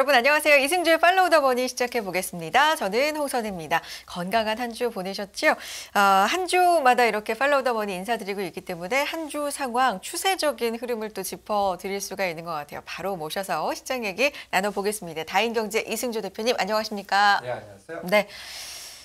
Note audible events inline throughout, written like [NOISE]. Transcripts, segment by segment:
여러분 안녕하세요. 이승주의 팔로우 더 머니 시작해 보겠습니다. 저는 홍선입니다. 건강한 한 주 보내셨지요? 어, 한 주마다 이렇게 팔로우 더 머니 인사드리고 있기 때문에 한 주 상황, 추세적인 흐름을 또 짚어드릴 수가 있는 것 같아요. 바로 모셔서 시장 얘기 나눠보겠습니다. 다인경제 이승주 대표님 안녕하십니까? 네, 안녕하세요. 네.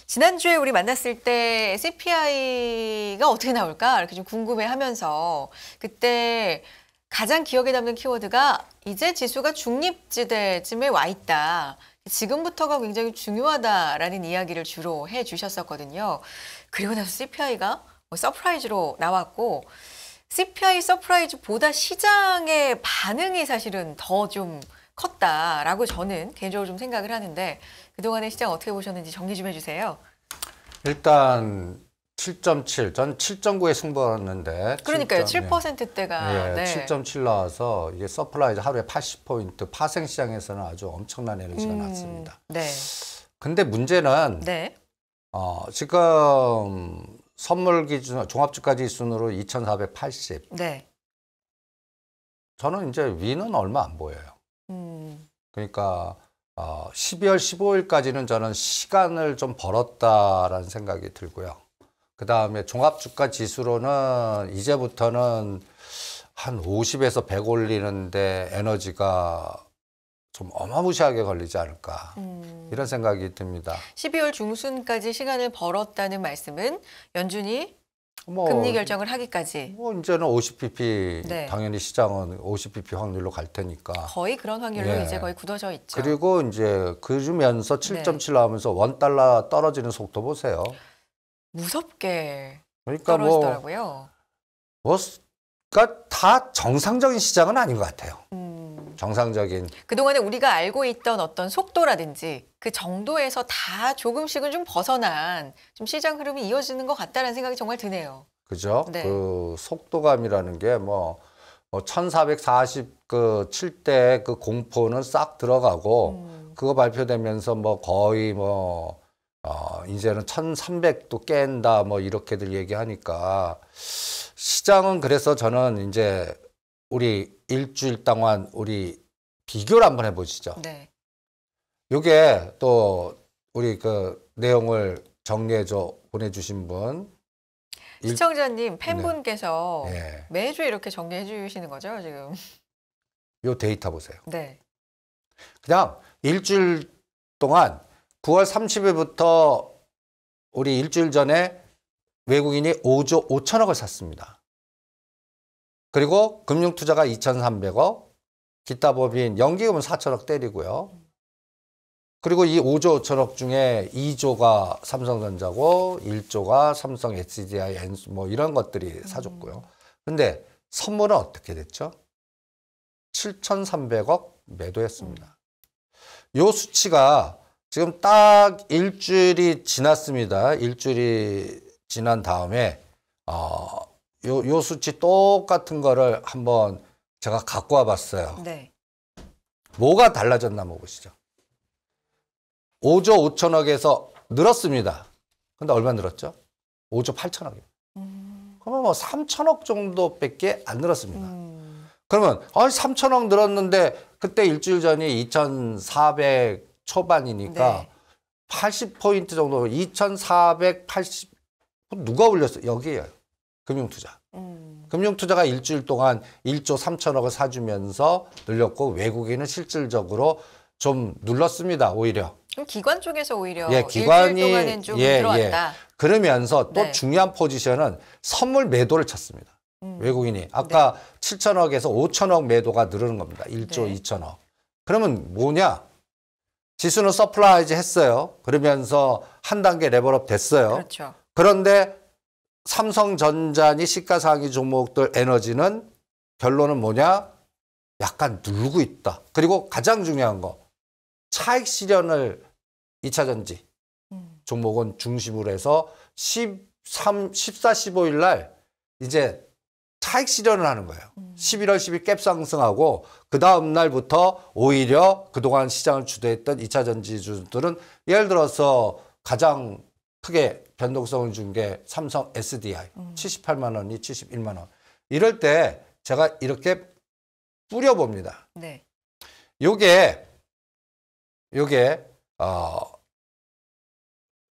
지난주에 우리 만났을 때 CPI가 어떻게 나올까 이렇게 좀 궁금해하면서 그때 가장 기억에 남는 키워드가 이제 지수가 중립지대쯤에 와 있다. 지금부터가 굉장히 중요하다라는 이야기를 주로 해 주셨었거든요. 그리고 나서 CPI가 뭐 서프라이즈로 나왔고 CPI 서프라이즈보다 시장의 반응이 사실은 더 좀 컸다라고 저는 개인적으로 좀 생각을 하는데 그동안의 시장 어떻게 보셨는지 정리 좀 해주세요. 일단 7.7, 전 7.9에 승부했는데. 그러니까요, 7, 7%대가. 예, 네. 7.7 나와서 이게 서플라이즈 하루에 80포인트, 파생 시장에서는 아주 엄청난 에너지가 음, 났습니다. 네. 근데 문제는 네. 어, 지금 선물 기준 종합주가 지순으로 2,480. 네. 저는 이제 위는 얼마 안 보여요. 음. 그러니까 어, 12월 15일까지는 저는 시간을 좀 벌었다라는 생각이 들고요. 그 다음에 종합주가 지수로는 이제부터는 한 50에서 100 올리는데 에너지가 좀 어마무시하게 걸리지 않을까 음. 이런 생각이 듭니다. 12월 중순까지 시간을 벌었다는 말씀은 연준이 뭐, 금리 결정을 하기까지. 뭐 이제는 50pp 네. 당연히 시장은 50pp 확률로 갈 테니까. 거의 그런 확률로 예. 이제 거의 굳어져 있죠. 그리고 이제 그러면서 7.7 네. 나오면서 원 달러 떨어지는 속도 보세요. 무섭게 그러니까 뭐 떨어지더라고요. 뭐, 그러니까 다 정상적인 시장은 아닌 것 같아요. 음. 정상적인. 그동안에 우리가 알고 있던 어떤 속도라든지 그 정도에서 다 조금씩은 좀 벗어난 좀 시장 흐름이 이어지는 것 같다는 생각이 정말 드네요. 그죠? 네. 그 속도감이라는 게뭐 뭐 1447대 뭐 그, 그 공포는 싹 들어가고 음. 그거 발표되면서 뭐 거의 뭐 어, 이제는 1300도 깬다 뭐 이렇게들 얘기하니까 시장은 그래서 저는 이제 우리 일주일 동안 우리 비교를 한번 해보시죠. 네. 요게 또 우리 그 내용을 정리해줘 보내주신 분 시청자님 네. 팬분께서 네. 매주 이렇게 정리해 주시는 거죠 지금 요 데이터 보세요. 네. 그냥 일주일 동안 9월 30일부터 우리 일주일 전에 외국인이 5조 5천억을 샀습니다. 그리고 금융투자가 2,300억, 기타 법인 연기금은 4천억 때리고요. 그리고 이 5조 5천억 중에 2조가 삼성전자고 1조가 삼성 HDI 엔수 뭐 이런 것들이 음. 사줬고요. 근데 선물은 어떻게 됐죠? 7,300억 매도했습니다. 음. 요 수치가 지금 딱 일주일이 지났습니다. 일주일이 지난 다음에 어, 요, 요 수치 똑같은 거를 한번 제가 갖고 와봤어요. 네. 뭐가 달라졌나 한번 보시죠. 5조 5천억에서 늘었습니다. 근데 얼마 늘었죠? 5조 8천억이에요. 음. 그러면 뭐 3천억 정도밖에 안 늘었습니다. 음. 그러면 아니 3천억 늘었는데 그때 일주일 전이 2,400 초반이니까 네. 80포인트 정도 2,480 누가 올렸어? 요 여기에요. 금융투자. 음. 금융투자가 일주일 동안 1조 3천억을 사주면서 늘렸고 외국인은 실질적으로 좀 눌렀습니다. 오히려. 그 기관 쪽에서 오히려 예, 기관이, 일주일 동안은 좀 예, 예. 들어왔다. 예. 그러면서 또 네. 중요한 포지션은 선물 매도를 쳤습니다. 음. 외국인이. 네. 아까 네. 7천억에서 5천억 매도가 늘는 어 겁니다. 1조 네. 2천억. 그러면 뭐냐? 지수는 서플라이즈 했어요. 그러면서 한 단계 레벨업 됐어요. 그렇죠. 그런데 삼성전자니 시가상위 종목들 에너지는 결론은 뭐냐? 약간 누르고 있다. 그리고 가장 중요한 거 차익 실현을 2차전지 음. 종목은 중심으로 해서 13, 14, 15일 날 이제 차익 실현을 하는 거예요. 11월 10일 갭 상승하고 그 다음 날부터 오히려 그동안 시장을 주도했던 2차 전지주들은 예를 들어서 가장 크게 변동성을 준 게 삼성 SDI 음. 78만 원이 71만 원. 이럴 때 제가 이렇게 뿌려 봅니다. 네. 요게 요게 어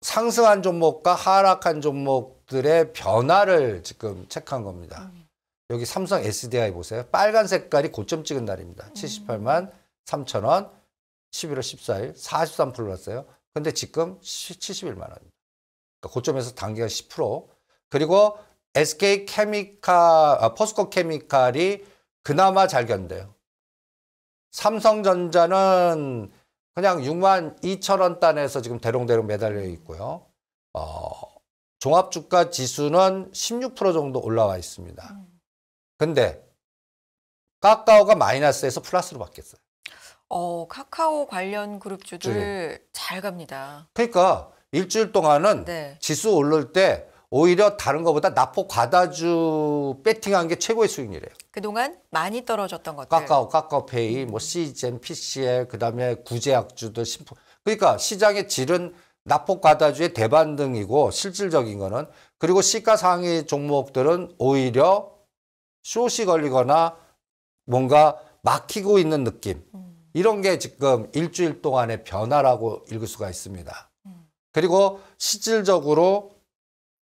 상승한 종목과 하락한 종목들의 변화를 지금 체크한 겁니다. 음. 여기 삼성 SDI 보세요. 빨간 색깔이 고점 찍은 날입니다. 78만 3천 원 11월 14일 43% 올랐어요. 근데 지금 71만 원 그러니까 고점에서 단기간 10% 그리고 SK 케미칼, 아, 포스코 케미칼이 그나마 잘 견뎌요. 삼성전자는 그냥 6만 2천 원 단에서 지금 대롱대롱 매달려 있고요. 어, 종합주가 지수는 16% 정도 올라와 있습니다. 음. 근데 카카오가 마이너스에서 플러스로 바뀌었어요. 어, 카카오 관련 그룹주들 주잘 네. 갑니다. 그러니까 일주일 동안은 네. 지수 오를 때 오히려 다른 것보다 낙폭 과다주 배팅한 게 최고의 수익률이에요. 그동안 많이 떨어졌던 것들. 카카오, 카카오페이, 뭐 CGN, PCL, 그다음에 구제약주들, 신품. 그러니까 시장의 질은 낙폭 과다주의 대반등이고 실질적인 거는 그리고 시가상위 종목들은 오히려 숏이 걸리거나 뭔가 막히고 있는 느낌. 음. 이런 게 지금 일주일 동안의 변화라고 읽을 수가 있습니다. 음. 그리고 실질적으로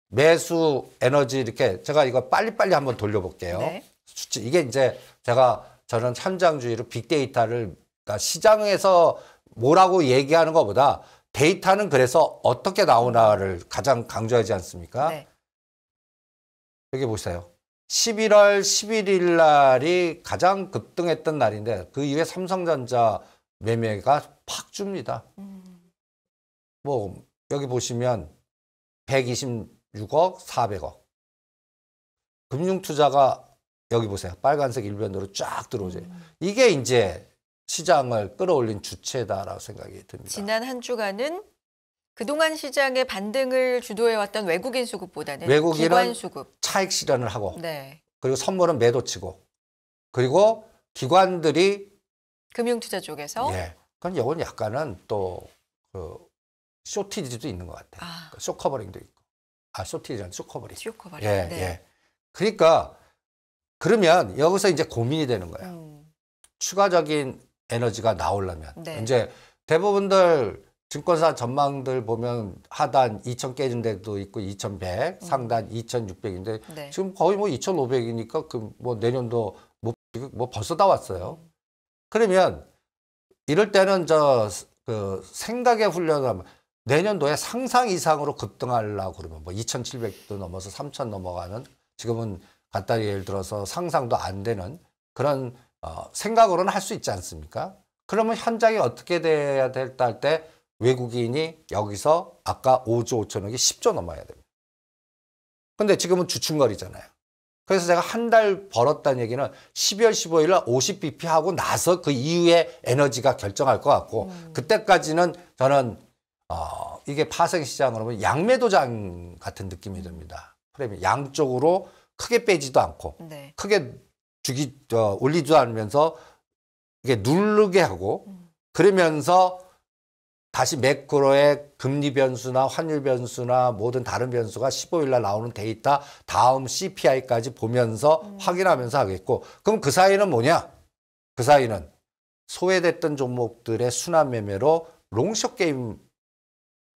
매수 에너지 이렇게 제가 이거 빨리빨리 한번 돌려볼게요. 네. 수치 이게 이제 제가 저는 참장주의로 빅데이터를 그러니까 시장에서 뭐라고 얘기하는 것보다 데이터는 그래서 어떻게 나오나를 가장 강조하지 않습니까? 네. 여기 보세요. 11월 11일 날이 가장 급등했던 날인데 그 이후에 삼성전자 매매가 팍 줍니다. 음. 뭐 여기 보시면 126억 400억. 금융투자가 여기 보세요. 빨간색 일변으로 쫙 들어오죠. 음. 이게 이제 시장을 끌어올린 주체다라고 생각이 듭니다. 지난 한 주간은 그동안 시장의 반등을 주도해왔던 외국인 수급보다는 외국인은 기관 수급. 차익 실현을 하고 네. 그리고 선물은 매도치고 그리고 기관들이 금융투자 쪽에서 예. 그건 요건 약간은 또그 쇼티지도 있는 것 같아요. 아. 그 쇼커버링도 있고 아 쇼티지 아니 쇼커버링. 쇼커버링. 예, 네. 예. 그러니까 그러면 여기서 이제 고민이 되는 거예요. 음. 추가적인 에너지가 나오려면 네. 이제 대부분들 증권사 전망들 보면 하단 2,000 깨진 데도 있고 2,100, 음. 상단 2,600인데 네. 지금 거의 뭐 2,500이니까 그 뭐 내년도 뭐, 뭐 벌써 다 왔어요. 그러면 이럴 때는 저 그 생각의 훈련을 내년도에 상상 이상으로 급등하려고 그러면 뭐 2,700도 넘어서 3,000 넘어가는 지금은 간단히 예를 들어서 상상도 안 되는 그런 어, 생각으로는 할 수 있지 않습니까? 그러면 현장이 어떻게 돼야 될까 할때 외국인이 여기서 아까 5조 5천억이 10조 넘어야 됩니다. 근데 지금은 주춤거리잖아요. 그래서 제가 한 달 벌었다는 얘기는 12월 15일 날 50bp 하고 나서 그 이후에 에너지가 결정할 것 같고 음. 그때까지는 저는 어, 이게 파생 시장으로 보면 양매도장 같은 느낌이 듭니다. 프레미 양쪽으로 크게 빼지도 않고 네. 크게 주기 어, 올리지도 않으면서 이게 누르게 하고 음. 그러면서 다시 매크로의 금리 변수나 환율 변수나 모든 다른 변수가 15일 날 나오는 데이터 다음 CPI까지 보면서 음. 확인하면서 하겠고 그럼 그 사이는 뭐냐? 그 사이는 소외됐던 종목들의 순환 매매로 롱숏 게임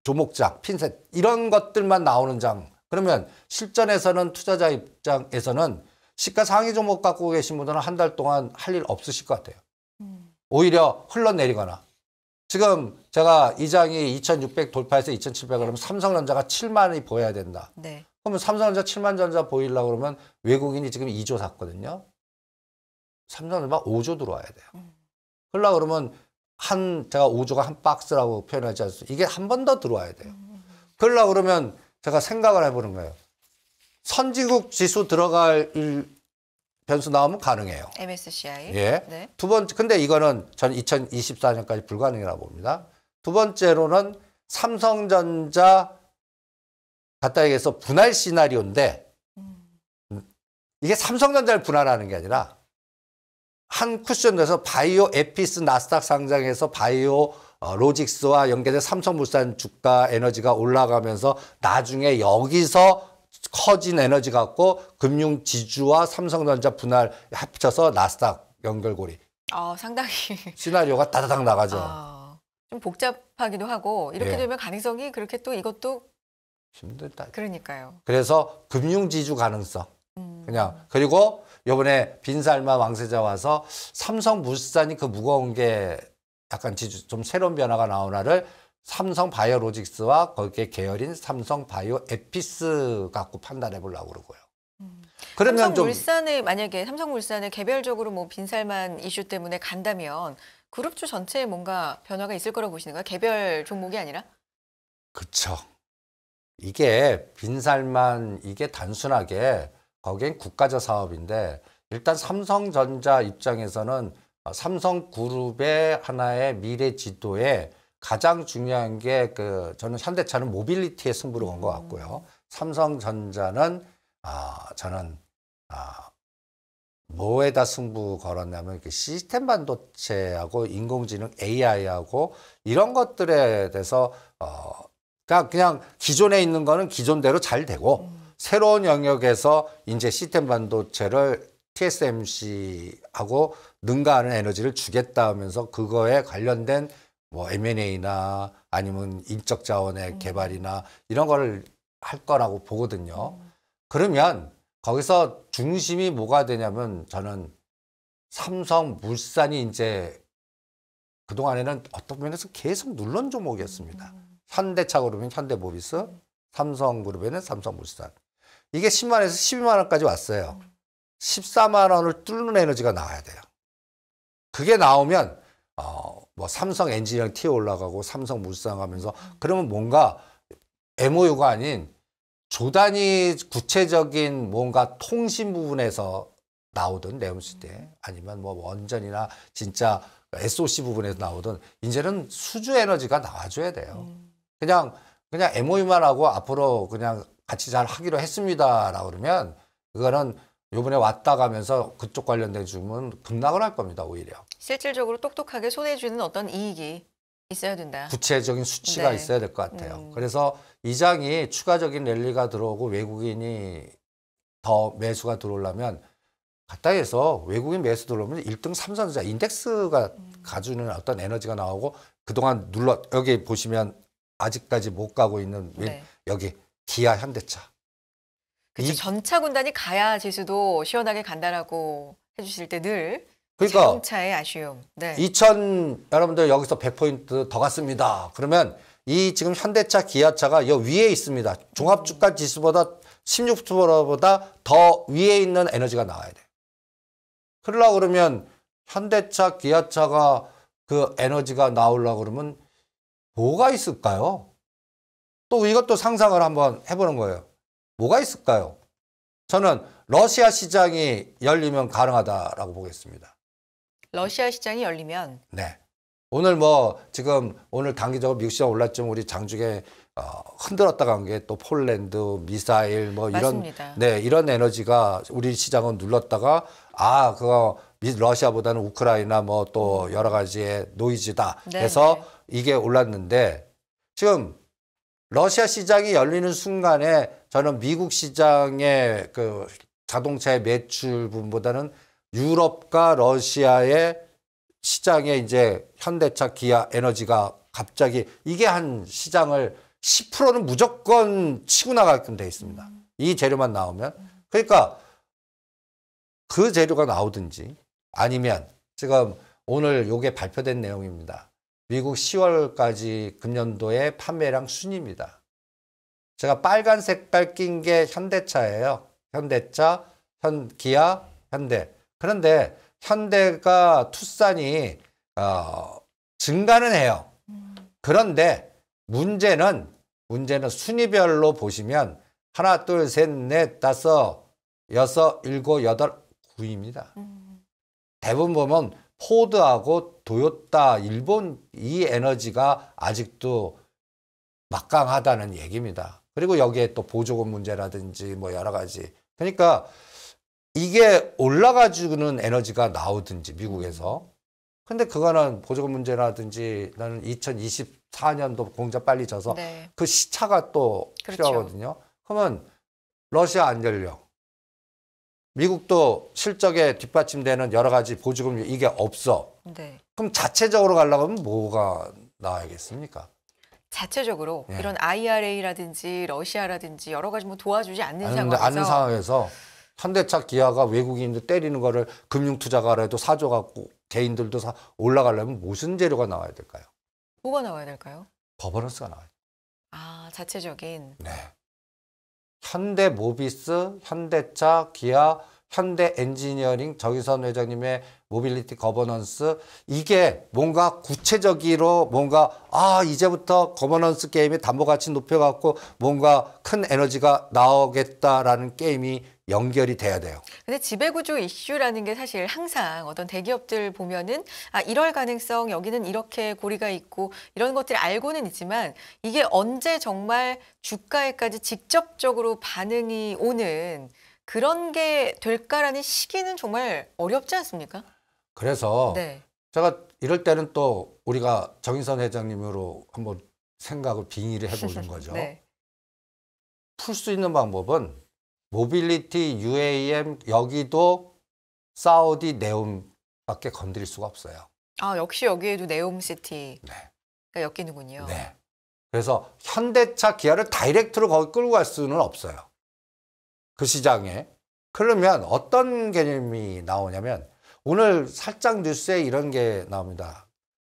조목장, 핀셋 이런 것들만 나오는 장. 그러면 실전에서는 투자자 입장에서는 시가 상위 종목 갖고 계신 분들은 한 달 동안 할 일 없으실 것 같아요. 음. 오히려 흘러내리거나 지금 제가 이장이 2,600 돌파해서 2,700 그러면 삼성전자가 7만이 보여야 된다. 네. 그러면 삼성전자 7만 전자 보이려고 그러면 외국인이 지금 2조 샀거든요. 삼성전자 5조 들어와야 돼요. 음. 그러려 그러면 한 제가 5조가 한 박스라고 표현하지 않습니까? 이게 한 번 더 들어와야 돼요. 음. 음, 음. 그러려 그러면 제가 생각을 해보는 거예요. 선진국 지수 들어갈 변수 나오면 가능해요. MSCI. 예. 네. 두 번째, 근데 이거는 전 2024년까지 불가능이라고 봅니다. 두 번째로는 삼성전자 갖다 얘기해서 분할 시나리오인데 음. 이게 삼성전자를 분할하는 게 아니라 한 쿠션 돼서 바이오 에피스 나스닥 상장에서 바이오 어, 로직스와 연계된 삼성물산 주가 에너지가 올라가면서 나중에 여기서 커진 에너지 갖고 금융 지주와 삼성전자 분할 합쳐서 나스닥 연결고리. 어, 상당히 [LAUGHS] 시나리오가 따다닥 나가죠. 어, 좀 복잡하기도 하고 이렇게 예. 되면 가능성이 그렇게 또 이것도 힘들다. 그러니까요. 그래서 금융 지주 가능성. 음. 그냥 그리고 요번에 빈살마 왕세자 와서 삼성 물산이 그 무거운 게 약간 지주 좀 새로운 변화가 나오나를 삼성 바이오로직스와 거기에 계열인 삼성 바이오 에피스 갖고 판단해 보려고 그러고요. 음. 그러면 삼성물산에 좀, 만약에 삼성물산에 개별적으로 뭐 빈살만 이슈 때문에 간다면 그룹주 전체에 뭔가 변화가 있을 거라고 보시는 거예요? 개별 종목이 아니라? 그렇죠 이게 빈살만 이게 단순하게 거긴 국가적 사업인데 일단 삼성전자 입장에서는 삼성그룹의 하나의 미래 지도에 가장 중요한 게 그 저는 현대차는 모빌리티의 승부를 건것 음. 같고요. 삼성전자는 아 어, 저는 아 어, 뭐에다 승부 걸었냐면 이렇게 시스템 반도체하고 인공지능 AI하고 이런 것들에 대해서 어그니까 그냥 기존에 있는 거는 기존대로 잘 되고 음. 새로운 영역에서 이제 시스템 반도체를 TSMC하고 능가하는 에너지를 주겠다 하면서 그거에 관련된 뭐 M&A나 아니면 인적 자원의 음. 개발이나 이런 거를 할 거라고 보거든요. 음. 그러면 거기서 중심이 뭐가 되냐면 저는 삼성 물산이 이제 그동안에는 어떤 면에서 계속 눌른 종목이었습니다. 음. 현대차 그룹은 현대모비스, 삼성 그룹에는 삼성물산. 이게 10만에서 12만 원까지 왔어요. 14만 음. 원을 뚫는 에너지가 나와야 돼요. 그게 나오면 어, 뭐 삼성 엔지니어링 티어 올라가고 삼성 물상 하면서 그러면 뭔가 MOU가 아닌 조단이 구체적인 뭔가 통신 부분에서 나오든 레온스때 아니면 뭐 원전이나 진짜 SOC 부분에서 나오든 이제는 수주 에너지가 나와줘야 돼요. 음. 그냥 그냥 MOU만 하고 앞으로 그냥 같이 잘 하기로 했습니다라고 그러면 그거는 요번에 왔다 가면서 그쪽 관련된 주문 급락을 할 겁니다 오히려 실질적으로 똑똑하게 손해주는 어떤 이익이 있어야 된다 구체적인 수치가 네. 있어야 될 것 같아요 음. 그래서 이 장이 추가적인 랠리가 들어오고 외국인이 더 매수가 들어오려면 바닥에서 외국인 매수 들어오면 일등 삼선자 인덱스가 음. 가주는 어떤 에너지가 나오고 그동안 눌러 여기 보시면 아직까지 못 가고 있는 네. 여기 기아 현대차 그렇죠. 전차 군단이 가야 제주도 시원하게 간다라고 해주실 때 늘 그러니까 자동차의 아쉬움. 네. 2000 여러분들 여기서 100포인트 더 갔습니다. 그러면 이 지금 현대차, 기아차가 이 위에 있습니다. 종합주가 지수보다 16%보다 더 위에 있는 에너지가 나와야 돼 그러려 그러면 현대차, 기아차가 그 에너지가 나오려 그러면 뭐가 있을까요? 또 이것도 상상을 한번 해보는 거예요. 뭐가 있을까요? 저는 러시아 시장이 열리면 가능하다라고 보겠습니다. 러시아 시장이 열리면? 네. 오늘 뭐 지금 오늘 단기적으로 미국 시장 올랐지만 우리 장중에 어, 흔들었다가 한게또 폴란드 미사일 뭐 이런 맞습니다. 네 이런 에너지가 우리 시장은 눌렀다가 아 그거 러시아보다는 우크라이나 뭐 또 여러 가지의 노이즈다 네, 해서 네. 이게 올랐는데 지금 러시아 시장이 열리는 순간에 저는 미국 시장의 그 자동차의 매출분보다는 유럽과 러시아의 시장에 이제 현대차, 기아, 에너지가 갑자기 이게 한 시장을 10%는 무조건 치고 나가게끔 돼 있습니다. 이 재료만 나오면. 그러니까 그 재료가 나오든지 아니면 지금 오늘 요게 발표된 내용입니다. 미국 10월까지 금년도의 판매량 순입니다. 제가 빨간 색깔 낀 게 현대차예요. 현대차, 현, 기아, 현대. 그런데 현대가 투싼이 어, 증가는 해요. 그런데 문제는 문제는 순위별로 보시면 하나, 둘, 셋, 넷, 다섯, 여섯, 일곱, 여덟, 구입니다. 음. 대부분 보면 포드하고 도요타, 일본 이 에너지가 아직도 막강하다는 얘기입니다. 그리고 여기에 또 보조금 문제라든지 뭐 여러 가지. 그러니까 이게 올라가지고는 에너지가 나오든지 미국에서. 근데 그거는 보조금 문제라든지 나는 2024년도 공자 빨리 져서 네. 그 시차가 또 그렇죠. 필요하거든요. 그러면 러시아 안 열려. 미국도 실적에 뒷받침되는 여러 가지 보조금 이게 없어. 네. 그럼 자체적으로 가려고 하면 뭐가 나와야겠습니까? 자체적으로 예. 이런 IRA라든지 러시아라든지 여러 가지 뭐 도와주지 않는 아니, 상황에서 않는 상황에서 현대차 기아가 외국인들 때리는 거를 금융투자가라도 사줘갖고 개인들도 사 올라가려면 무슨 재료가 나와야 될까요? 뭐가 나와야 될까요? 버버런스가 나와야 아 자체적인. 네. 현대 모비스, 현대차, 기아, 현대 엔지니어링 정의선 회장님의 모빌리티 거버넌스 이게 뭔가 구체적으로 뭔가 아 이제부터 거버넌스 게임이 담보가치 높여갖고 뭔가 큰 에너지가 나오겠다라는 게임이 연결이 돼야 돼요. 근데 지배구조 이슈라는 게 사실 항상 어떤 대기업들 보면은 아 이럴 가능성 여기는 이렇게 고리가 있고 이런 것들을 알고는 있지만 이게 언제 정말 주가에까지 직접적으로 반응이 오는 그런 게 될까라는 시기는 정말 어렵지 않습니까? 그래서 네. 제가 이럴 때는 또 우리가 정인선 회장님으로 한번 생각을 빙의를 해보는 [LAUGHS] 거죠. 네. 풀수 있는 방법은 모빌리티 UAM 여기도 사우디 네옴밖에 건드릴 수가 없어요. 아 역시 여기에도 네옴시티가 네. 엮이는군요. 네. 그래서 현대차 기아를 다이렉트로 거기 끌고 갈 수는 없어요. 그 시장에 그러면 어떤 개념이 나오냐면 오늘 살짝 뉴스에 이런 게 나옵니다.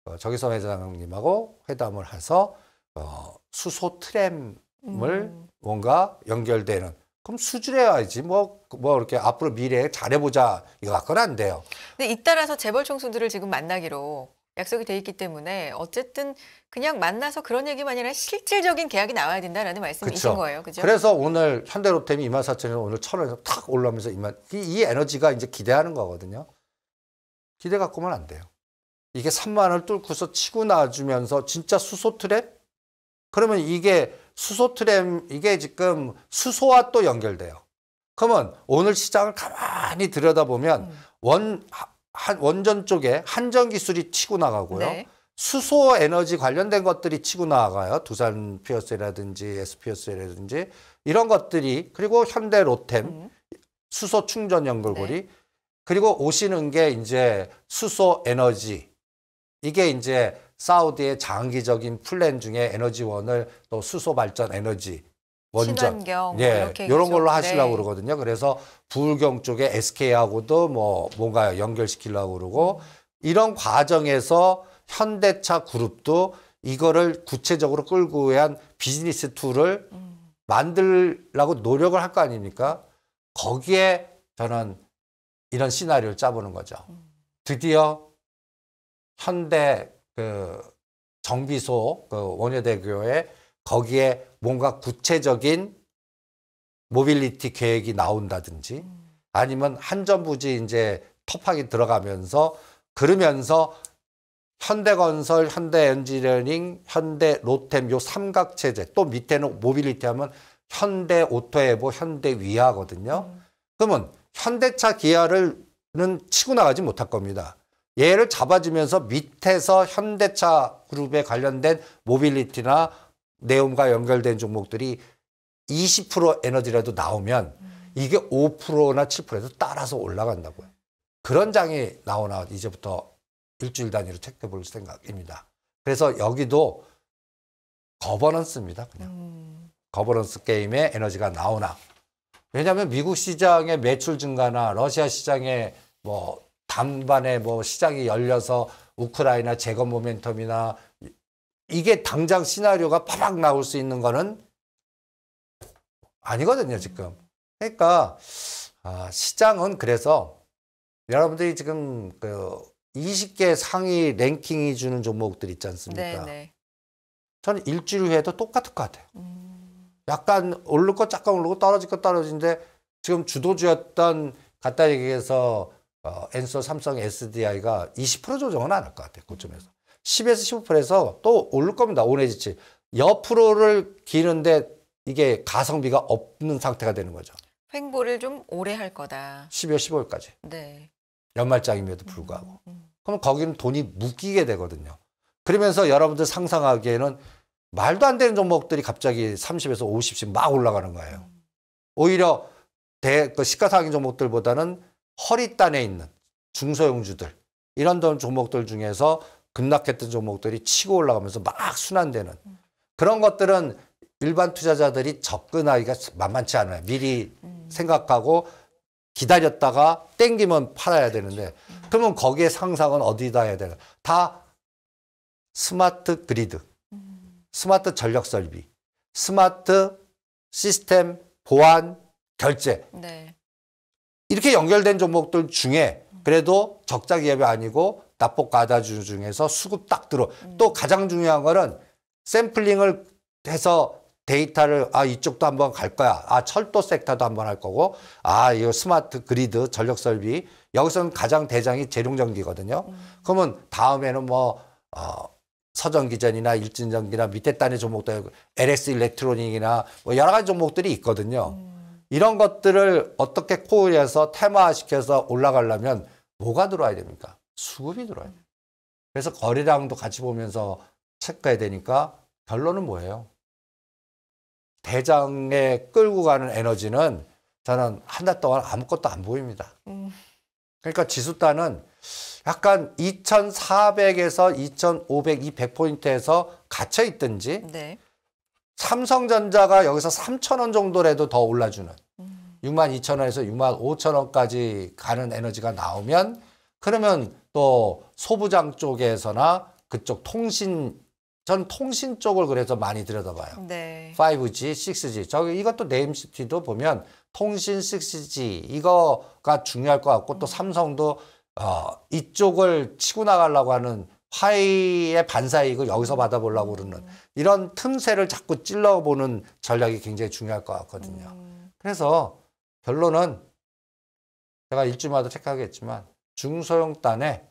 어, 저기서 회장님하고 회담을 해서 어, 수소 트램을 음. 뭔가 연결되는 그럼 수주해야지 뭐, 뭐 이렇게 앞으로 미래에 잘해보자 이거 갖건안 돼요. 근데 잇따라서 재벌 총수들을 지금 만나기로 약속이 돼 있기 때문에 어쨌든 그냥 만나서 그런 얘기만 아니라 실질적인 계약이 나와야 된다라는 말씀이신 거예요. 그죠? 그래서 오늘 현대로템이 24,000원 오늘 천원에서 탁 올라오면서 2만 이, 이 에너지가 이제 기대하는 거거든요. 기대 갖고만 안 돼요. 이게 3만 원을 뚫고서 치고 나주면서 진짜 수소 트랩? 그러면 이게 수소 트램 이게 지금 수소와 또 연결돼요. 그러면 오늘 시장을 가만히 들여다보면 음. 원한 원전 쪽에 한전 기술이 치고 나가고요. 네. 수소 에너지 관련된 것들이 치고 나가요. 두산 피어셀이라든지 에스피어셀이라든지 이런 것들이 그리고 현대 로템 음. 수소 충전 연결고리 네. 그리고 오시는 게 이제 수소 에너지 이게 이제 사우디의 장기적인 플랜 중에 에너지원을 또 수소 발전 에너지 원전 뭐 예, 뭐 이런 걸로 네. 하시려고 네. 그러거든요. 그래서 부울경 쪽에 SK하고도 뭐 뭔가 연결시키려고 그러고 이런 과정에서 현대차 그룹도 이거를 구체적으로 끌고 한 비즈니스 툴을 음. 만들라고 노력을 할 거 아닙니까? 거기에 저는 이런 시나리오를 짜보는 거죠. 드디어 현대 그 정비소 그 원효대교에 거기에 뭔가 구체적인 모빌리티 계획이 나온다든지 아니면 한전부지 이제 터파기 들어가면서 그러면서 현대건설, 현대엔지니어링, 현대로템 요 삼각체제 또 밑에는 모빌리티 하면 현대 오토에보, 현대 위하거든요 음. 그러면 현대차 기아를는 치고 나가지 못할 겁니다. 얘를 잡아주면서 밑에서 현대차 그룹에 관련된 모빌리티나 내용과 연결된 종목들이 20% 에너지라도 나오면 음. 이게 5%나 7%에서 따라서 올라간다고요. 그런 장이 나오나 이제부터 일주일 단위로 체크해 볼 생각입니다. 그래서 여기도 거버넌스입니다. 그냥 음. 거버넌스 게임에 에너지가 나오나. 왜냐하면 미국 시장의 매출 증가나 러시아 시장의 뭐 단반에 뭐 시장이 열려서 우크라이나 재건 모멘텀이나 이게 당장 시나리오가 파박 나올 수 있는 거는 아니거든요, 지금. 그러니까, 아, 시장은 그래서 여러분들이 지금 그 20개 상위 랭킹이 주는 종목들 있지 않습니까? 네네. 네. 저는 일주일 후에도 똑같을 것 같아요. 음... 약간 오를 것 잠깐 오르고 떨어질 것 떨어지는데 지금 주도주였던 갖다 얘기해서 어, 엔소 삼성 SDI가 20% 조정은 안 할 것 같아요. 고점에서. 10에서 15%에서 또 오를 겁니다. 오내지치. 옆으로를 기는데 이게 가성비가 없는 상태가 되는 거죠. 횡보를 좀 오래 할 거다. 12월 15일까지. 네. 연말장임에도 불구하고. 음, 음. 음. 그럼 거기는 돈이 묶이게 되거든요. 그러면서 여러분들 상상하기에는 말도 안 되는 종목들이 갑자기 30에서 50씩 막 올라가는 거예요. 음. 오히려 대, 그 시가상인 종목들보다는 허리단에 있는 중소형주들 이런 종목들 중에서 급락했던 종목들이 치고 올라가면서 막 순환되는 그런 것들은 일반 투자자들이 접근하기가 만만치 않아요. 미리 음. 생각하고 기다렸다가 땡기면 팔아야 그렇죠. 되는데 그러면 거기에 상상은 어디다 해야 되나? 다 스마트 그리드, 음. 스마트 전력 설비, 스마트 시스템 보안 결제 네. 이렇게 연결된 종목들 중에 음. 그래도 적자 기업이 아니고 납복가다주 중에서 수급 딱 들어. 음. 또 가장 중요한 거는 샘플링을 해서 데이터를 아 이쪽도 한번 갈 거야. 아 철도 섹터도 한번 할 거고. 아 이거 스마트 그리드 전력 설비 여기서는 가장 대장이 재룡전기거든요. 음. 그러면 다음에는 뭐 어, 서전기전이나 일진전기나 밑에 단위 종목도 l s 일렉트로닉이나 뭐 여러 가지 종목들이 있거든요. 음. 이런 것들을 어떻게 코일해서 테마화시켜서 올라가려면 뭐가 들어와야 됩니까? 수급이 들어요 그래서 거래량도 같이 보면서 체크해야 되니까 결론은 뭐예요? 대장에 끌고 가는 에너지는 저는 한 달 동안 아무것도 안 보입니다. 음. 그러니까 지수단은 약간 2,400에서 2,500, 200포인트에서 갇혀 있든지 네. 삼성전자가 여기서 3,000원 정도라도 더 올라주는 음. 6만 2천 원에서 6만 5천 원까지 가는 에너지가 나오면 그러면 또 소부장 쪽에서나 그쪽 통신 전 통신 쪽을 그래서 많이 들여다봐요. 네. 5G, 6G. 저기 이것도 네임시티도 보면 통신 6G 이거가 중요할 것 같고 또 음. 삼성도 어, 이쪽을 치고 나가려고 하는 화이의 반사이익을 여기서 음. 받아보려고 그러는 음. 이런 틈새를 자꾸 찔러보는 전략이 굉장히 중요할 것 같거든요. 그래서 결론은 제가 일주일마다 체크하겠지만 중소형단에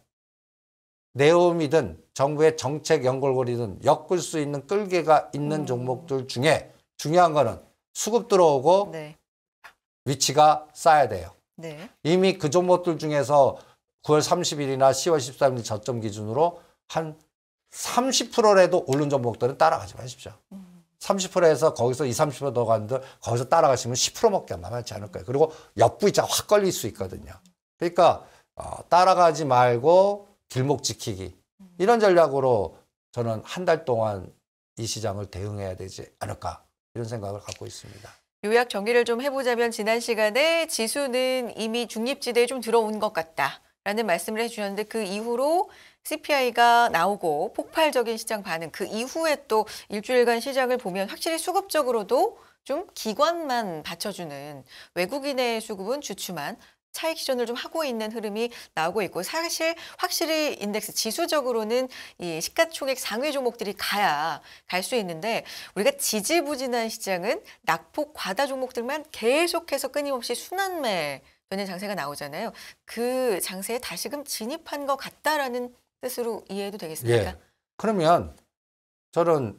내오이든 정부의 정책 연결고리든 엮을 수 있는 끌개가 있는 음. 종목들 중에 중요한 거는 수급 들어오고 네. 위치가 쌓여야 돼요. 네. 이미 그 종목들 중에서 9월 30일이나 10월 13일 저점 기준으로 한 30%라도 오른 종목들은 따라가지 마십시오. 음. 30%에서 거기서 20, 30% 넘어가는데 거기서 따라가시면 1 0먹에 남아있지 않을 거예요. 그리고 옆부이자 확 걸릴 수 있거든요. 그러니까 어, 따라가지 말고 길목 지키기 음. 이런 전략으로 저는 한 달 동안 이 시장을 대응해야 되지 않을까 이런 생각을 갖고 있습니다. 요약 정리를 좀 해보자면 지난 시간에 지수는 이미 중립지대에 좀 들어온 것 같다라는 말씀을 해주셨는데 그 이후로 CPI가 나오고 폭발적인 시장 반응 그 이후에 또 일주일간 시장을 보면 확실히 수급적으로도 좀 기관만 받쳐주는 외국인의 수급은 주춤한 차익 기준을 좀 하고 있는 흐름이 나오고 있고 사실 확실히 인덱스 지수적으로는 이 시가총액 상위 종목들이 가야 갈 수 있는데 우리가 지지부진한 시장은 낙폭 과다 종목들만 계속해서 끊임없이 순환매 되는 장세가 나오잖아요. 그 장세에 다시금 진입한 것 같다라는 뜻으로 이해해도 되겠습니까? 예. 그러면 저는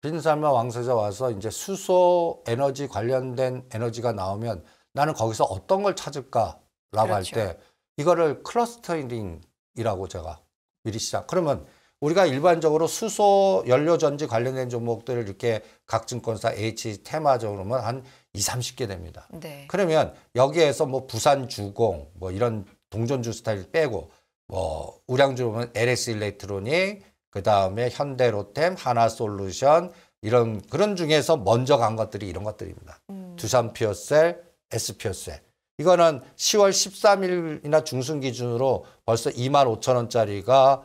빈살마 왕세자 와서 이제 수소 에너지 관련된 에너지가 나오면 나는 거기서 어떤 걸 찾을까라고 그렇죠. 할때 이거를 클러스터링이라고 제가 미리 시작. 그러면 우리가 일반적으로 수소, 연료전지 관련된 종목들을 이렇게 각 증권사 H 테마적으로면 한 2, 30개 됩니다. 네. 그러면 여기에서 뭐 부산 주공 뭐 이런 동전주 스타일 빼고 뭐 우량주로 보면 LS 일렉트로닉 그다음에 현대로템, 하나솔루션 이런 그런 중에서 먼저 간 것들이 이런 것들입니다. 음. 두산피어셀, 에스피오스 이거는 10월 13일이나 중순 기준으로 벌써 2만 5천 원짜리가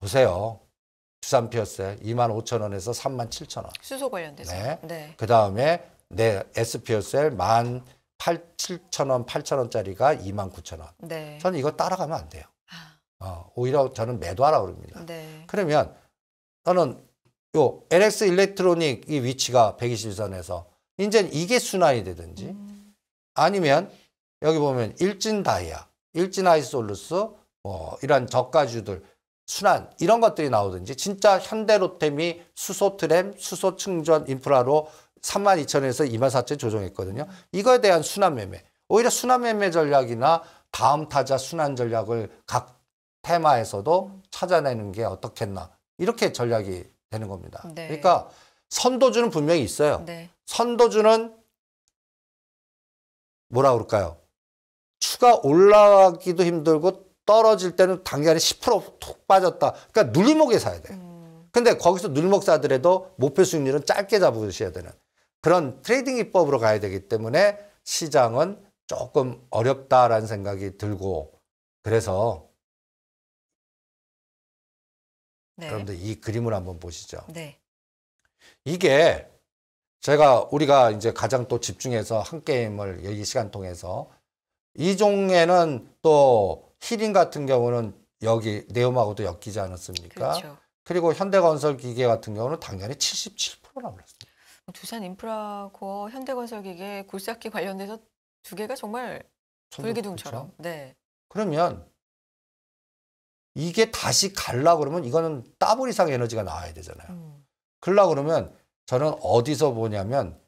보세요. 주산 피어셀 2만 5천 원에서 3만 7천 원. 수소 관련돼서. 네. 네. 그 다음에 네 S 피어셀 1만 8, 7천 원, 8천 원짜리가 2만 9천 원. 네. 저는 이거 따라가면 안 돼요. 아. 어, 오히려 저는 매도하라 그럽니다. 네. 그러면 저는 요 LX 일렉트로닉 이 위치가 120선에서 이제 이게 순환이 되든지. 음. 아니면 여기 보면 일진 다이아, 일진 아이솔루스, 뭐 이런 저가주들, 순환 이런 것들이 나오든지 진짜 현대로템이 수소 트램, 수소 충전 인프라로 3만 2천에서 2만 4천 조정했거든요. 이거에 대한 순환 매매. 오히려 순환 매매 전략이나 다음 타자 순환 전략을 각 테마에서도 찾아내는 게 어떻겠나. 이렇게 전략이 되는 겁니다. 네. 그러니까 선도주는 분명히 있어요. 네. 선도주는 뭐라 그럴까요? 추가 올라가기도 힘들고 떨어질 때는 단기간에 10%툭 빠졌다. 그러니까 눌리목에 사야 돼. 음. 근데 거기서 눌리목 사더라도 목표 수익률은 짧게 잡으셔야 되는 그런 트레이딩 기법으로 가야 되기 때문에 시장은 조금 어렵다라는 생각이 들고 그래서 네. 여러분들 이 그림을 한번 보시죠. 네. 이게 제가 우리가 이제 가장 또 집중해서 한 게임을 여기 시간 통해서 이종에는 또 히링 같은 경우는 여기 네오마고도 엮이지 않았습니까? 그렇죠. 그리고 현대건설기계 같은 경우는 당연히 77%나 올랐습니다. 두산 인프라고 현대건설기계 굴삭기 관련돼서 두 개가 정말 불기둥처럼. 그렇죠? 네. 그러면 이게 다시 갈라 그러면 이거는 따블 이상 에너지가 나와야 되잖아요. 음. 갈라 그러면 저는 어디서 보냐면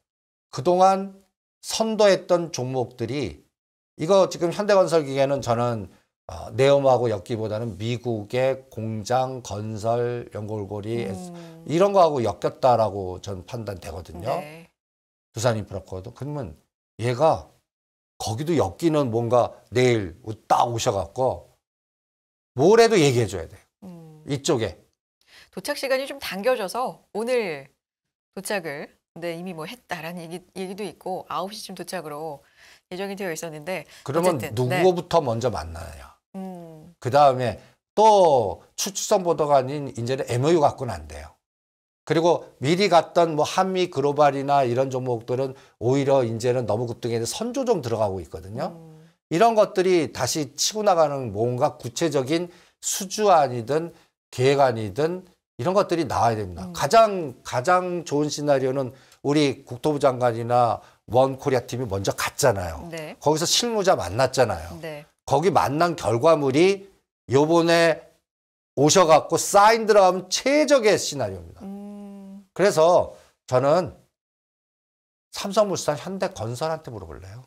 그동안 선도했던 종목들이 이거 지금 현대건설 기계는 저는 어, 네옴하고 엮기보다는 미국의 공장, 건설, 연골고리 음. 이런 거하고 엮였다라고 저는 판단되거든요. 네. 두산인프라코도 그러면 얘가 거기도 엮이는 뭔가 내일 딱 오셔갖고 뭘 해도 얘기해줘야 돼요. 음. 이쪽에. 도착 시간이 좀 당겨져서 오늘 도착을 근데 네, 이미 뭐 했다라는 얘기, 얘기도 있고 9시쯤 도착으로 예정이 되어 있었는데 그러면 어쨌든, 네. 누구부터 네. 먼저 만나요? 음. 그다음에 또추출성 보도가 아닌 이제는 MOU 갖고는 안 돼요. 그리고 미리 갔던 뭐 한미 글로벌이나 이런 종목들은 오히려 이제는 너무 급등해서 선조정 들어가고 있거든요. 음. 이런 것들이 다시 치고 나가는 뭔가 구체적인 수주안이든 계획안이든 이런 것들이 나와야 됩니다. 음. 가장 가장 좋은 시나리오는 우리 국토부 장관이나 원 코리아 팀이 먼저 갔잖아요. 네. 거기서 실무자 만났잖아요. 네. 거기 만난 결과물이 요번에 오셔갖고 사인 들어가면 최적의 시나리오입니다. 음. 그래서 저는 삼성물산 현대건설한테 물어볼래요.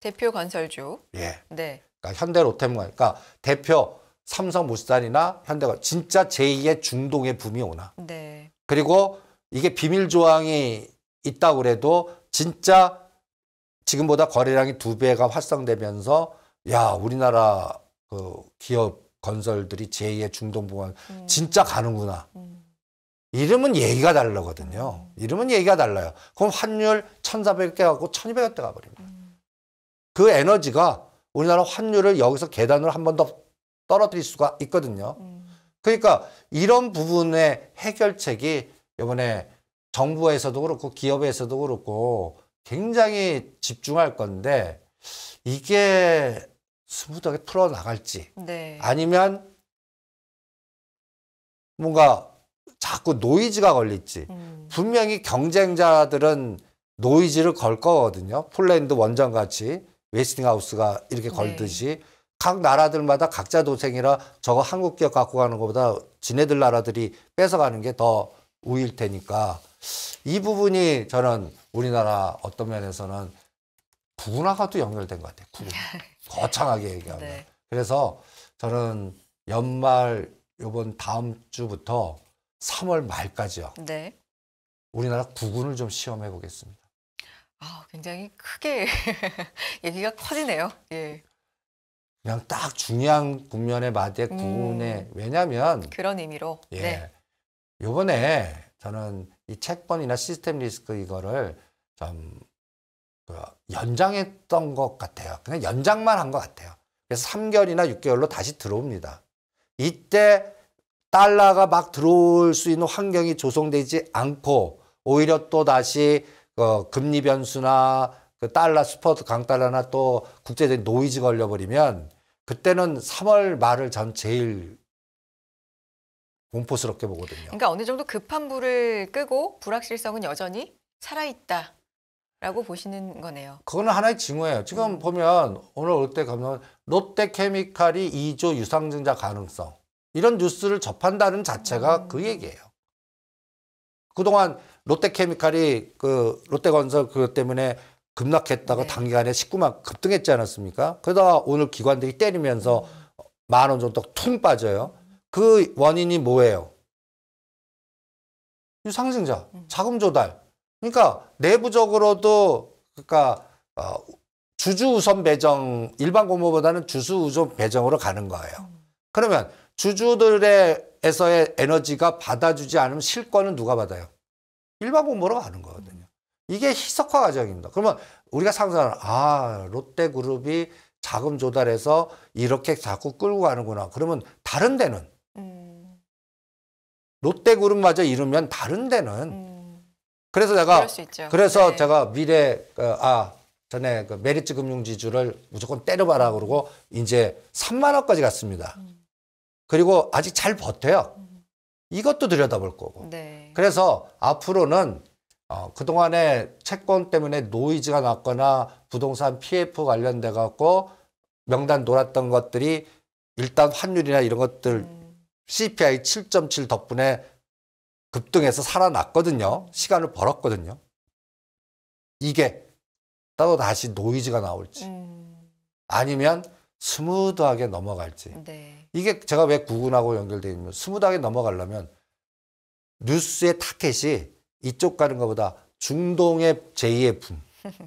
대표 건설주. 예. 네. 그러니까 현대로템 그러니까 대표 삼성물산이나 현대가 진짜 제2의 중동의 붐이 오나. 네. 그리고 이게 비밀 조항이 있다고 그래도 진짜 지금보다 거래량이 두 배가 활성되면서 야 우리나라 그 기업 건설들이 제2의 중동 부가 음. 진짜 가는구나. 음. 이름은 얘기가 다르거든요. 음. 이름은 얘기가 달라요. 그럼 환율 1,400개 갖고 1,200개 가버립니다. 음. 그 에너지가 우리나라 환율을 여기서 계단으로 한번더 떨어뜨릴 수가 있거든요. 그러니까 이런 부분의 해결책이 이번에 정부에서도 그렇고 기업에서도 그렇고 굉장히 집중할 건데 이게 스무하게 풀어나갈지 네. 아니면 뭔가 자꾸 노이즈가 걸릴지 음. 분명히 경쟁자들은 노이즈를 걸 거거든요. 폴란드 원전같이 웨스팅하우스가 이렇게 네. 걸듯이 네. 각 나라들마다 각자 도생이라 저거 한국 기업 갖고 가는 것보다 지네들 나라들이 뺏어가는 게 더 우일 테니까 이 부분이 저는 우리나라 어떤 면에서는 구분화가 또 연결된 것 같아요. 구분. [LAUGHS] 거창하게 얘기하면. 네. 그래서 저는 연말 요번 다음 주부터 3월 말까지요. 네. 우리나라 구군을 좀 시험해 보겠습니다. 아, 굉장히 크게 [LAUGHS] 얘기가 커지네요. 예. 그냥 딱 중요한 국면에 맞대 음. 구운에 왜냐면 그런 의미로 예 네. 요번에 저는 이 채권이나 시스템 리스크 이거를 좀그 연장했던 것 같아요 그냥 연장만 한 것 같아요 그래서 3개월이나 6개월로 다시 들어옵니다 이때 달러가 막 들어올 수 있는 환경이 조성되지 않고 오히려 또 다시 그 금리 변수나 그 달러 스포트 강달러나 또 국제적인 노이즈 걸려버리면 그때는 3월 말을 전 제일 공포스럽게 보거든요. 그러니까 어느 정도 급한 불을 끄고 불확실성은 여전히 살아있다. 라고 보시는 거네요. 그거는 하나의 징후예요. 지금 음. 보면 오늘 올때 가면 롯데케미칼이 2조 유상증자 가능성 이런 뉴스를 접한다는 자체가 음. 그 얘기예요. 그동안 롯데케미칼이 그 롯데건설 그 때문에 급락했다가 네. 단기간에 19만 급등했지 않았습니까? 그러다가 오늘 기관들이 때리면서 만 원 정도 퉁 빠져요. 그 원인이 뭐예요? 상승자, 음. 자금 조달. 그러니까 내부적으로도 그러니까 어, 주주 우선 배정 일반 공모보다는 주주 우선 배정으로 가는 거예요. 음. 그러면 주주들에서의 에너지가 받아주지 않으면 실권은 누가 받아요? 일반 공모로 가는 거거든요. 이게 희석화 과정입니다. 그러면 우리가 상상하는 아 롯데그룹이 자금 조달해서 이렇게 자꾸 끌고 가는구나. 그러면 다른 데는 음. 롯데그룹마저 이러면 다른 데는 음. 그래서 제가 그래서 네. 제가 미래 그, 아 전에 그 메리츠 금융지주를 무조건 때려봐라 그러고 이제 3만 원까지 갔습니다. 음. 그리고 아직 잘 버텨요. 음. 이것도 들여다볼 거고. 네. 그래서 앞으로는 어, 그동안에 채권 때문에 노이즈가 났거나 부동산 PF 관련돼 갖고 명단 놀았던 것들이 일단 환율이나 이런 것들 음. CPI 7.7 덕분에 급등해서 살아났거든요. 시간을 벌었거든요. 이게 따로 다시 노이즈가 나올지 음. 아니면 스무드하게 넘어갈지 네. 이게 제가 왜 구분하고 연결되어 있냐면 스무드하게 넘어가려면 뉴스의 타켓이 이쪽 가는 것보다 중동의 제2의 품. [LAUGHS]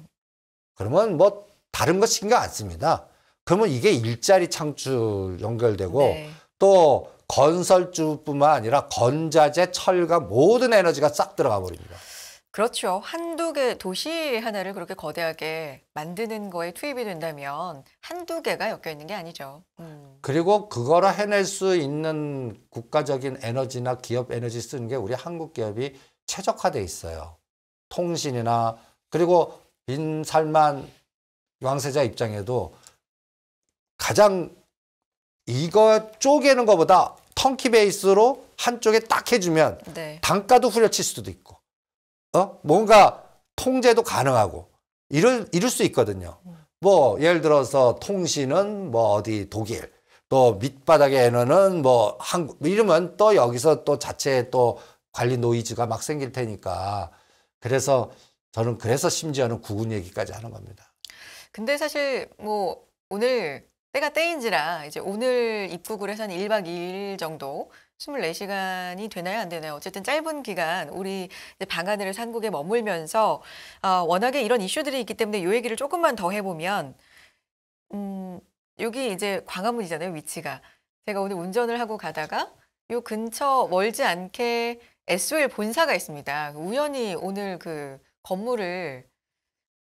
그러면 뭐 다른 거 신경 안 씁니다. 그러면 이게 일자리 창출 연결되고 네. 또 건설주뿐만 아니라 건자재, 철과 모든 에너지가 싹 들어가 버립니다. 그렇죠. 한두 개 도시 하나를 그렇게 거대하게 만드는 거에 투입이 된다면 한두 개가 엮여 있는 게 아니죠. 음. 그리고 그거를 해낼 수 있는 국가적인 에너지나 기업 에너지 쓰는 게 우리 한국 기업이 최적화돼 있어요. 통신이나 그리고 빈살만 왕세자 입장에도 가장 이거 쪼개는 것보다 턴키 베이스로 한쪽에 딱 해주면 네. 단가도 후려칠 수도 있고 어 뭔가 통제도 가능하고 이럴 이룰수 있거든요. 뭐 예를 들어서 통신은 뭐 어디 독일 또 밑바닥에 에너는 뭐 한국 뭐 이러면 또 여기서 또 자체 또 관리 노이즈가 막 생길 테니까 그래서 저는 그래서 심지어는 구군 얘기까지 하는 겁니다. 근데 사실 뭐 오늘 때가 때인지라 이제 오늘 입국을 해서 한 1박 2일 정도 24시간이 되나요 안 되나요? 어쨌든 짧은 기간 우리 방안을 산국에 머물면서 어, 워낙에 이런 이슈들이 있기 때문에 요 얘기를 조금만 더 해보면 음, 여기 이제 광화문이잖아요 위치가 제가 오늘 운전을 하고 가다가 요 근처 멀지 않게 SOL 본사가 있습니다. 그 우연히 오늘 그 건물을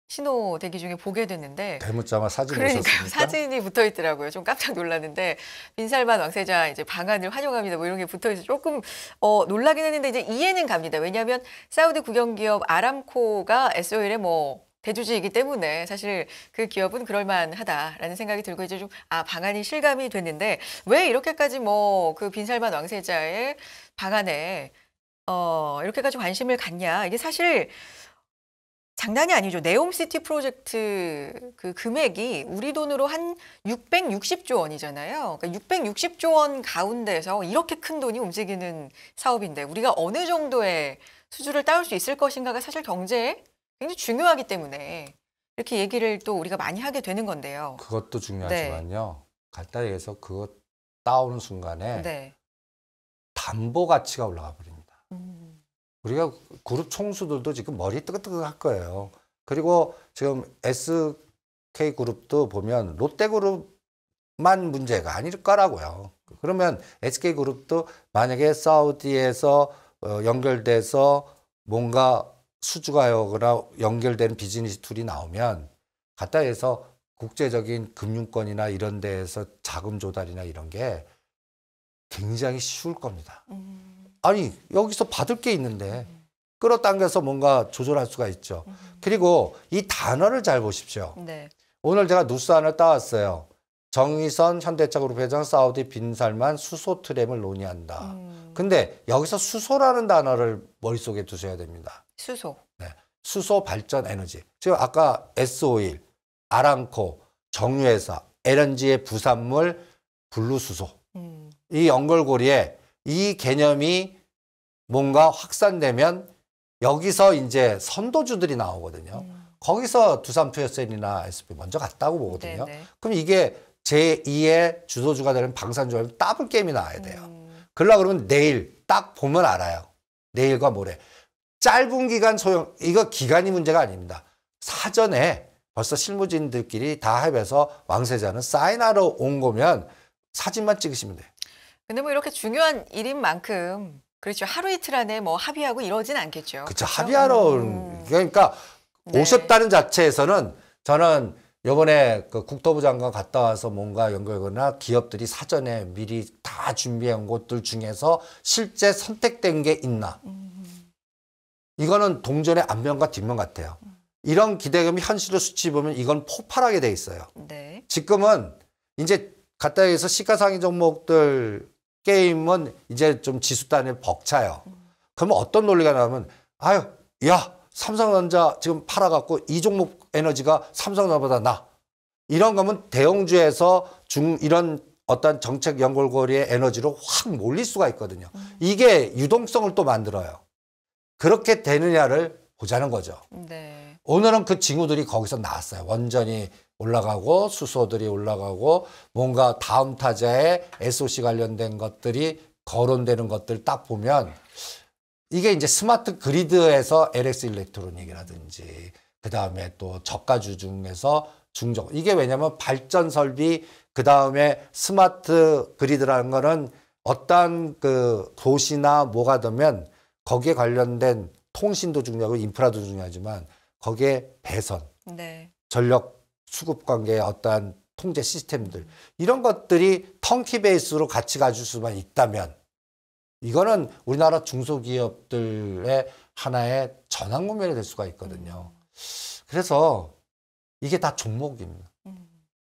신호 대기 중에 보게 됐는데 대문자마 사진 그러니까 [LAUGHS] 사진이 붙어 있더라고요. 좀 깜짝 놀랐는데 빈살만 왕세자 이제 방안을 환영합니다. 뭐 이런 게 붙어 있어 조금 어 놀라긴 했는데 이제 이해는 갑니다. 왜냐하면 사우디 국영기업 아람코가 SOL의 뭐 대주주이기 때문에 사실 그 기업은 그럴만하다라는 생각이 들고 이제 좀아 방안이 실감이 됐는데 왜 이렇게까지 뭐 그 빈살만 왕세자의 방안에 어, 이렇게까지 관심을 갖냐. 이게 사실 장난이 아니죠. 네옴시티 프로젝트 그 금액이 우리 돈으로 한 660조 원이잖아요. 그러니까 660조 원 가운데서 이렇게 큰 돈이 움직이는 사업인데 우리가 어느 정도의 수주를 따올 수 있을 것인가가 사실 경제에 굉장히 중요하기 때문에 이렇게 얘기를 또 우리가 많이 하게 되는 건데요. 그것도 중요하지만요. 네. 갈다리에서 그거 따오는 순간에 네. 담보 가치가 올라가 버립니다. 우리가 그룹 총수들도 지금 머리 뜨끈뜨끈할 거예요. 그리고 지금 SK 그룹도 보면 롯데 그룹만 문제가 아닐 거라고요. 그러면 SK 그룹도 만약에 사우디에서 어, 연결돼서 뭔가 수주가 오거나 연결된 비즈니스 툴이 나오면 갖다 해서 국제적인 금융권이나 이런 데에서 자금 조달이나 이런 게 굉장히 쉬울 겁니다. 음. 아니 여기서 받을 게 있는데 끌어당겨서 뭔가 조절할 수가 있죠. 음. 그리고 이 단어를 잘 보십시오. 네. 오늘 제가 누스 안을 따왔어요. 정의선 현대차그룹 회장 사우디 빈살만 수소 트램을 논의한다. 음. 근데 여기서 수소라는 단어를 머릿속에 두셔야 됩니다. 수소. 네. 수소 발전 에너지. 지금 아까 S5일, 아랑코, 정유회사, LNG의 부산물, 블루수소. 음. 이 연결고리에 이 개념이 뭔가 확산되면 여기서 이제 선도주들이 나오거든요. 음. 거기서 두산투어셀이나 SP 먼저 갔다고 보거든요. 네네. 네. 그럼 이게 제2의 주도주가 되는 방산조합면 더블 게임이 나와야 돼요. 음. 그러려 그러면 내일 딱 보면 알아요. 내일과 모레. 짧은 기간 소용, 이거 기간이 문제가 아닙니다. 사전에 벌써 실무진들끼리 다 합해서 왕세자는 사인하러 온 거면 사진만 찍으시면 돼요. 근데 뭐 이렇게 중요한 일인 만큼 그렇죠. 하루 이틀 안에 뭐 합의하고 이러진 않겠죠. 그렇죠. 합의하러 음. 그러니까 네. 오셨다는 자체에서는 저는 요번에 그 국토부 장관 갔다 와서 뭔가 연결거나 기업들이 사전에 미리 다 준비한 곳들 중에서 실제 선택된 게 있나. 음. 이거는 동전의 앞면과 뒷면 같아요. 음. 이런 기대금이 현실로 수치 보면 이건 폭발하게 돼 있어요. 네. 지금은 이제 갔다 와서 시가상위 종목들 게임은 이제 좀 지수단에 벅차요. 그러면 어떤 논리가 나오면 아유 야 삼성전자 지금 팔아갖고 이 종목 에너지가 삼성전자보다 나 이런 거면 대형주에서 중 이런 어떤 정책 연골고리의 에너지로 확 몰릴 수가 있거든요. 이게 유동성을 또 만들어요. 그렇게 되느냐를 보자는 거죠. 네. 오늘은 그 징후들이 거기서 나왔어요. 완전히 올라가고 수소들이 올라가고 뭔가 다음 타자에 SOC 관련된 것들이 거론되는 것들 딱 보면 이게 이제 스마트 그리드에서 LX 일렉트로닉이라든지 그 다음에 또 저가주 중에서 중저 이게 왜냐면 하 발전 설비 그 다음에 스마트 그리드라는 거는 어떠한 그 도시나 뭐가 되면 거기에 관련된 통신도 중요하고 인프라도 중요하지만 거기에 배선, 네. 전력 수급 관계의 어떠한 통제 시스템들 이런 것들이 턴키 베이스로 같이 가질 수만 있다면 이거는 우리나라 중소기업들의 하나의 전환 국면이 될 수가 있거든요. 그래서 이게 다 종목입니다.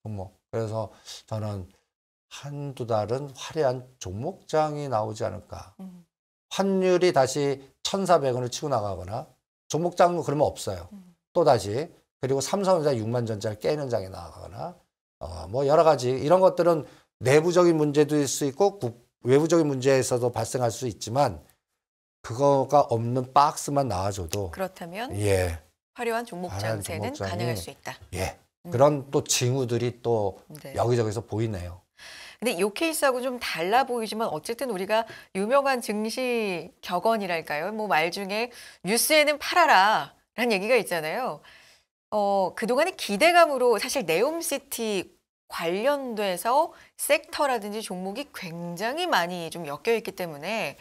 종목. 그래서 저는 한두 달은 화려한 종목장이 나오지 않을까. 환율이 다시 천사백 원을 치고 나가거나 종목장은 그러면 없어요. 또 다시 그리고 삼성전자 6만 전자를 깨는 장에 나가거나 어, 뭐 여러 가지 이런 것들은 내부적인 문제도 있을 수 있고 국, 외부적인 문제에서도 발생할 수 있지만 그거가 없는 박스만 나와줘도 그렇다면 예 화려한 종목 장세는 가능할 수 있다. 예 음. 그런 또 징후들이 또 네. 여기저기서 보이네요. 근데 요 케이스하고 좀 달라 보이지만 어쨌든 우리가 유명한 증시 격언이랄까요? 뭐 말 중에 뉴스에는 팔아라 라는 얘기가 있잖아요. 어, 그동안의 기대감으로 사실 네옴시티 관련돼서 섹터라든지 종목이 굉장히 많이 좀 엮여 있기 때문에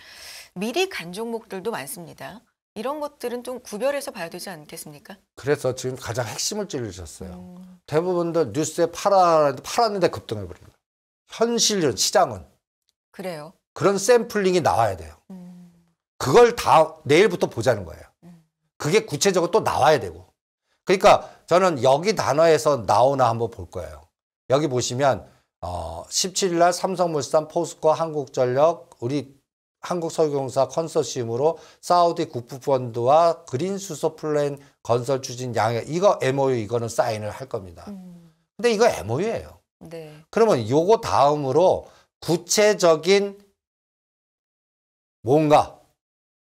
미리 간 종목들도 많습니다. 이런 것들은 좀 구별해서 봐야 되지 않겠습니까? 그래서 지금 가장 핵심을 찌르셨어요. 음. 대부분들 뉴스에 팔아, 팔았는데 급등해버린 거예 현실은 시장은. 그래요. 그런 샘플링이 나와야 돼요. 음. 그걸 다 내일부터 보자는 거예요. 음. 그게 구체적으로 또 나와야 되고. 그러니까 저는 여기 단어에서 나오나 한번 볼 거예요. 여기 보시면 어, 17일 날 삼성물산, 포스코, 한국전력, 우리 한국설경사 컨소시움으로 사우디 국부펀드와 그린수소 플랜 건설 추진 양해 이거 MOU 이거는 사인을 할 겁니다. 음. 근데 이거 MOU예요. 네. 그러면 요거 다음으로 구체적인 뭔가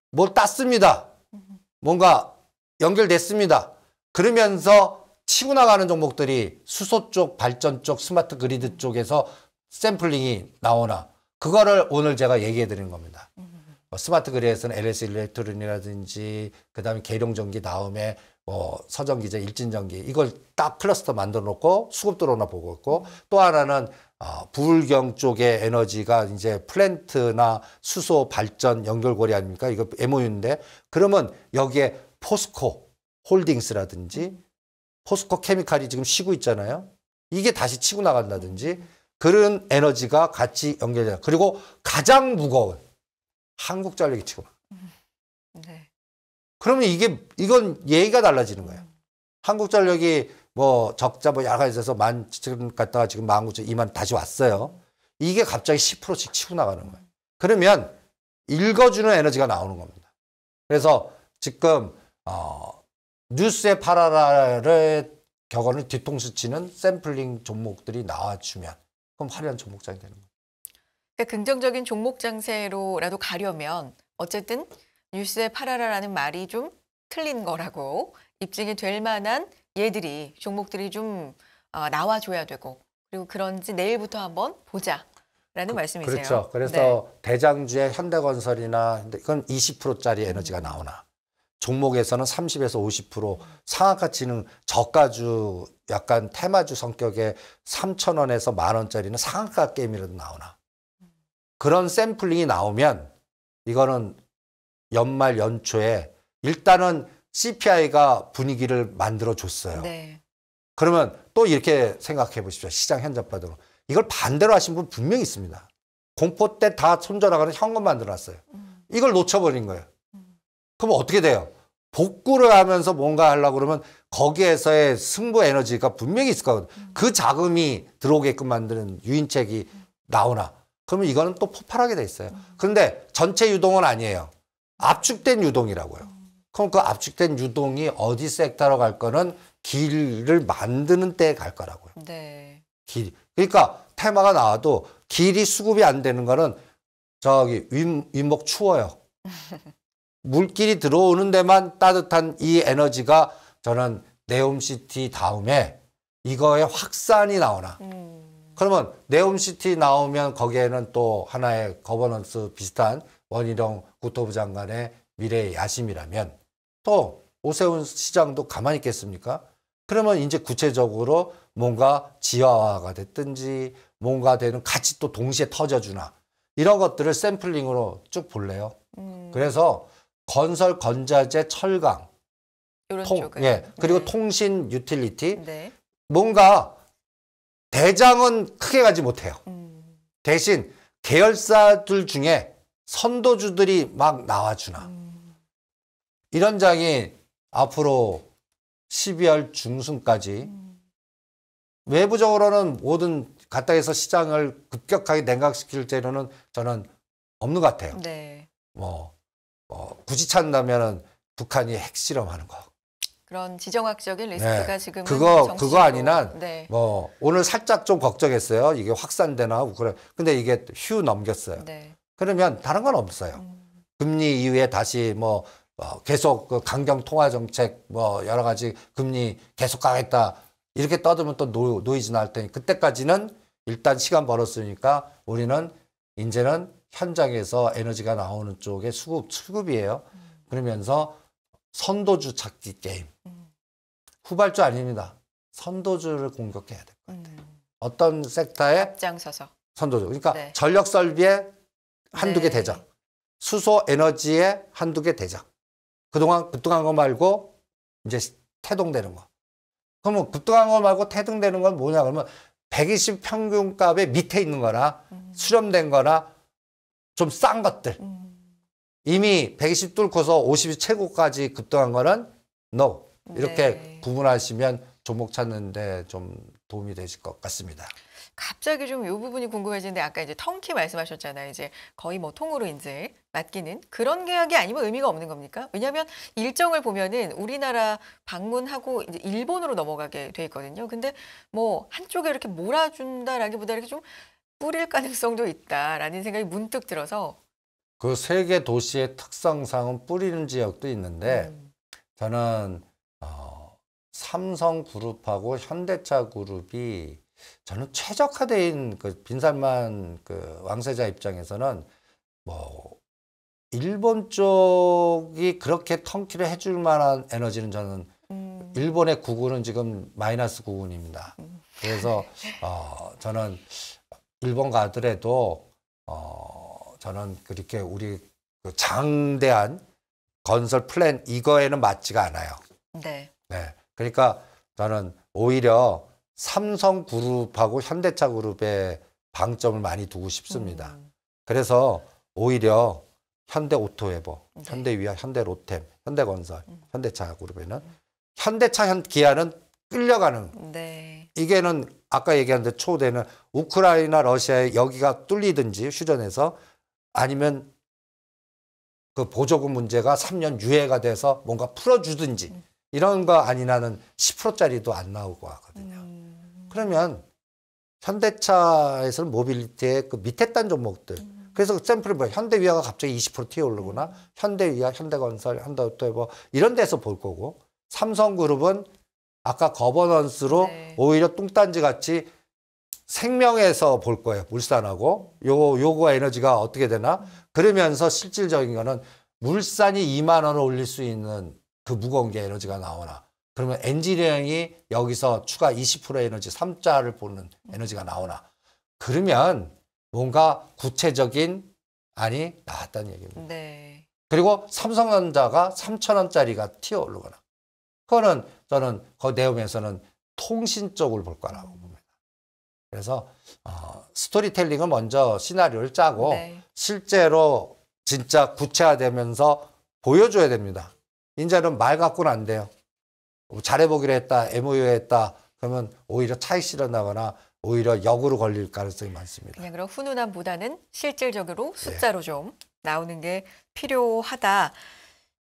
뭘 뭐 땄습니다. 음. 뭔가 연결됐습니다. 그러면서 치고 나가는 종목들이 수소 쪽, 발전 쪽, 스마트 그리드 쪽에서 샘플링이 나오나 그거를 오늘 제가 얘기해 드리는 겁니다. 뭐 스마트 그리드에서는 LS e 일렉트론이라든지 그다음에 계룡전기 다음에 뭐 서전기제 일진전기 이걸 딱 클러스터 만들어 놓고 수급도로나 보고 있고 또 하나는 어, 부울경 쪽의 에너지가 이제 플랜트나 수소 발전 연결고리 아닙니까? 이거 MOU인데 그러면 여기에 포스코 홀딩스라든지 포스코 케미칼이 지금 쉬고 있잖아요. 이게 다시 치고 나간다든지 그런 에너지가 같이 연결돼요. 그리고 가장 무거운 한국전력이 치고 음. 네. 그러면 이게 이건 예의가 달라지는 거예요. 한국전력이 뭐 적자 뭐 여러 가 있어서 만 지금 갔다가 지금 만 구천 이만 다시 왔어요. 이게 갑자기 10%씩 치고 나가는 거예요. 그러면 읽어주는 에너지가 나오는 겁니다. 그래서 지금 어 뉴스에 팔아라의 격언을 뒤통수 치는 샘플링 종목들이 나와주면 그럼 화려한 종목장이 되는 거예요. 그러니까 긍정적인 종목 장세로라도 가려면 어쨌든 뉴스에 팔아라라는 말이 좀 틀린 거라고 입증이 될 만한 얘들이 종목들이 좀 어, 나와줘야 되고 그리고 그런지 내일부터 한번 보자. 라는 그, 말씀이세요. 그렇죠. 그래서 네. 대장주의 현대건설이나 이건 20%짜리 에너지가 나오나 종목에서는 30에서 50% 상한 가치는 저가주 약간 테마주 성격의 3천 원에서 만 원짜리는 상한가 게임이라도 나오나 그런 샘플링이 나오면 이거는 연말 연초에 일단은 CPI가 분위기를 만들어 줬어요. 네. 그러면 또 이렇게 생각해 보십시오. 시장 현장파대로 이걸 반대로 하신 분 분명히 있습니다. 공포 때 다 손절하거나 현금 만들어 놨어요. 음. 이걸 놓쳐버린 거예요. 그럼 어떻게 돼요? 복구를 하면서 뭔가 하려고 그러면 거기에서의 승부 에너지가 분명히 있을 거거든. 음. 그 자금이 들어오게끔 만드는 유인책이 나오나. 그러면 이거는 또 폭발하게 돼 있어요. 음. 그런데 전체 유동은 아니에요. 압축된 유동이라고요. 음. 그럼 그 압축된 유동이 어디 섹터로 갈 거는 길을 만드는 때에 갈 거라고요. 네. 길. 그러니까 테마가 나와도 길이 수급이 안 되는 거는 저기 윗목 추워요. [LAUGHS] 물길이 들어오는 데만 따뜻한 이 에너지가 저는 네옴시티 다음에 이거에 확산이 나오나 음. 그러면 네옴시티 나오면 거기에는 또 하나의 거버넌스 비슷한 원희룡 국토부 장관의 미래의 야심이라면 또 오세훈 시장도 가만히 있겠습니까? 그러면 이제 구체적으로 뭔가 지하화가 됐든지 뭔가 되는 같이 또 동시에 터져주나 이런 것들을 샘플링으로 쭉 볼래요. 음. 그래서 건설 건자재 철강 통, 쪽에. 예 그리고 네. 통신 유틸리티 네. 뭔가 대장은 크게 가지 못해요. 음. 대신 계열사들 중에 선도주들이 막 나와주나 음. 이런 장이 앞으로 12월 중순까지 음. 외부적으로는 모든 가닥에서 시장을 급격하게 냉각시킬 재료는 저는 없는 것 같아요. 네. 뭐 어, 굳이 찬다면은 북한이 핵실험하는 거. 그런 지정학적인 네. 리스크가 네. 지금 그거 정치적으로, 그거 아니나 네. 뭐 오늘 살짝 좀 걱정했어요. 이게 확산되나 우크라 근데 이게 휴 넘겼어요. 네. 그러면 다른 건 없어요. 음. 금리 이후에 다시 뭐 어, 계속 그 강경 통화 정책 뭐 여러 가지 금리 계속 가겠다 이렇게 떠들면 또 노, 노이즈나 할 테니 그때까지는 일단 시간 벌었으니까 우리는 이제는 현장에서 에너지가 나오는 쪽에 수급, 수급이에요. 그러면서 선도주 찾기 게임. 음. 후발주 아닙니다. 선도주를 공격해야 될 것 같아요. 음. 어떤 섹터에 앞장서서 선도주. 그러니까 네. 전력 설비에 한두 네. 개 대장. 수소 에너지에 한두 개 대장. 그동안 급등한 거 말고 이제 태동되는 거. 그러면 급등한 거 말고 태동되는 건 뭐냐 그러면 120 평균값의 밑에 있는 거나 음. 수렴된 거나 좀싼 것들. 음. 이미 120 뚫고서 50이 최고까지 급등한 거는 no. 네. 이렇게 네. 구분하시면 종목 찾는데 좀 도움이 되실 것 같습니다. 갑자기 좀 이 부분이 궁금해지는데 아까 이제 턴키 말씀하셨잖아요. 이제 거의 뭐 통으로 이제 맡기는 그런 계약이 아니면 의미가 없는 겁니까? 왜냐하면 일정을 보면은 우리나라 방문하고 이제 일본으로 넘어가게 돼 있거든요. 근데 뭐 한쪽에 이렇게 몰아준다라기보다 이렇게 좀 뿌릴 가능성도 있다라는 생각이 문득 들어서 그세계 도시의 특성상은 뿌리는 지역도 있는데 음. 저는 어, 삼성그룹하고 현대차그룹이 저는 최적화된 그 빈살만 그 왕세자 입장에서는 뭐 일본 쪽이 그렇게 턴키를 해줄 만한 에너지는 저는 음. 일본의 구군은 지금 마이너스 구군입니다. 음. 그래서 어, 저는 일본 가더라도 어, 저는 그렇게 우리 그 장대한 건설 플랜 이거에는 맞지가 않아요. 네. 네. 그러니까 저는 오히려 삼성 그룹하고 현대차 그룹에 방점을 많이 두고 싶습니다. 음. 그래서 오히려 현대 오토웨버, 네. 현대 위아, 현대 로템, 현대 건설, 음. 현대차 그룹에는 현대차 기아는 끌려가는 네. 이게는 아까 얘기한 데 초대는 우크라이나 러시아에 여기가 뚫리든지 휴전해서 아니면 그 보조금 문제가 3년 유예가 돼서 뭔가 풀어주든지 이런 거 아니냐는 10%짜리도 안 나오고 하거든요. 음. 그러면 현대차에서는 모빌리티의 그 밑에 단 종목들 음. 그래서 그 샘플이뭐 현대위아가 갑자기 20% 튀어오르거나 음. 현대위아, 현대건설, 현대오토뭐 이런 데서 볼 거고 삼성그룹은 아까 거버넌스로 네. 오히려 뚱딴지 같이 생명에서 볼 거예요. 물산하고 요 요구와 에너지가 어떻게 되나? 그러면서 실질적인 거는 물산이 2만 원을 올릴 수 있는 그 무거운 게 에너지가 나오나. 그러면 엔지니어링이 여기서 추가 20% 에너지 3자를 보는 에너지가 나오나. 그러면 뭔가 구체적인 안이 나왔다는 얘기입니다. 네. 그리고 삼성전자가 3천 원짜리가 튀어 오르거나. 그거는 저는 그 내용에서는 통신 쪽을 볼 거라고 봅니다. 그래서 어, 스토리텔링을 먼저 시나리오를 짜고 네. 실제로 진짜 구체화되면서 보여줘야 됩니다. 이제는 말 갖고는 안 돼요. 뭐 잘해보기로 했다, MOU 했다, 그러면 오히려 차익 실현하거나 오히려 역으로 걸릴 가능성이 많습니다. 그냥 그런 훈훈함보다는 실질적으로 네. 숫자로 네. 좀 나오는 게 필요하다.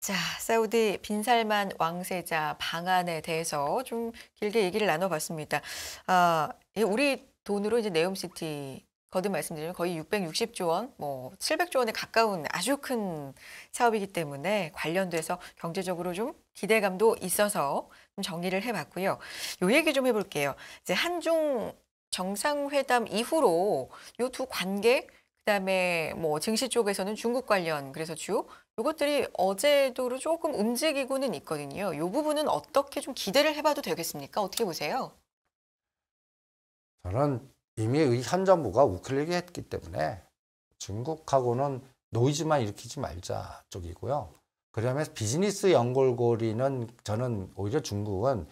자, 사우디 빈살만 왕세자 방안에 대해서 좀 길게 얘기를 나눠봤습니다. 아, 우리 돈으로 이제 네옴시티 거듭 말씀드리면 거의 660조 원, 뭐 700조 원에 가까운 아주 큰 사업이기 때문에 관련돼서 경제적으로 좀 기대감도 있어서 좀 정리를 해봤고요. 요 얘기 좀 해볼게요. 이제 한중 정상회담 이후로 요 두 관계 그다음에 뭐 증시 쪽에서는 중국 관련 그래서 주 이것들이 어제도로 조금 움직이고는 있거든요. 이 부분은 어떻게 좀 기대를 해봐도 되겠습니까? 어떻게 보세요? 저는 이미 의한정부가 우클릭 했기 때문에 중국하고는 노이즈만 일으키지 말자 쪽이고요. 그러면 비즈니스 연골고리는 저는 오히려 중국은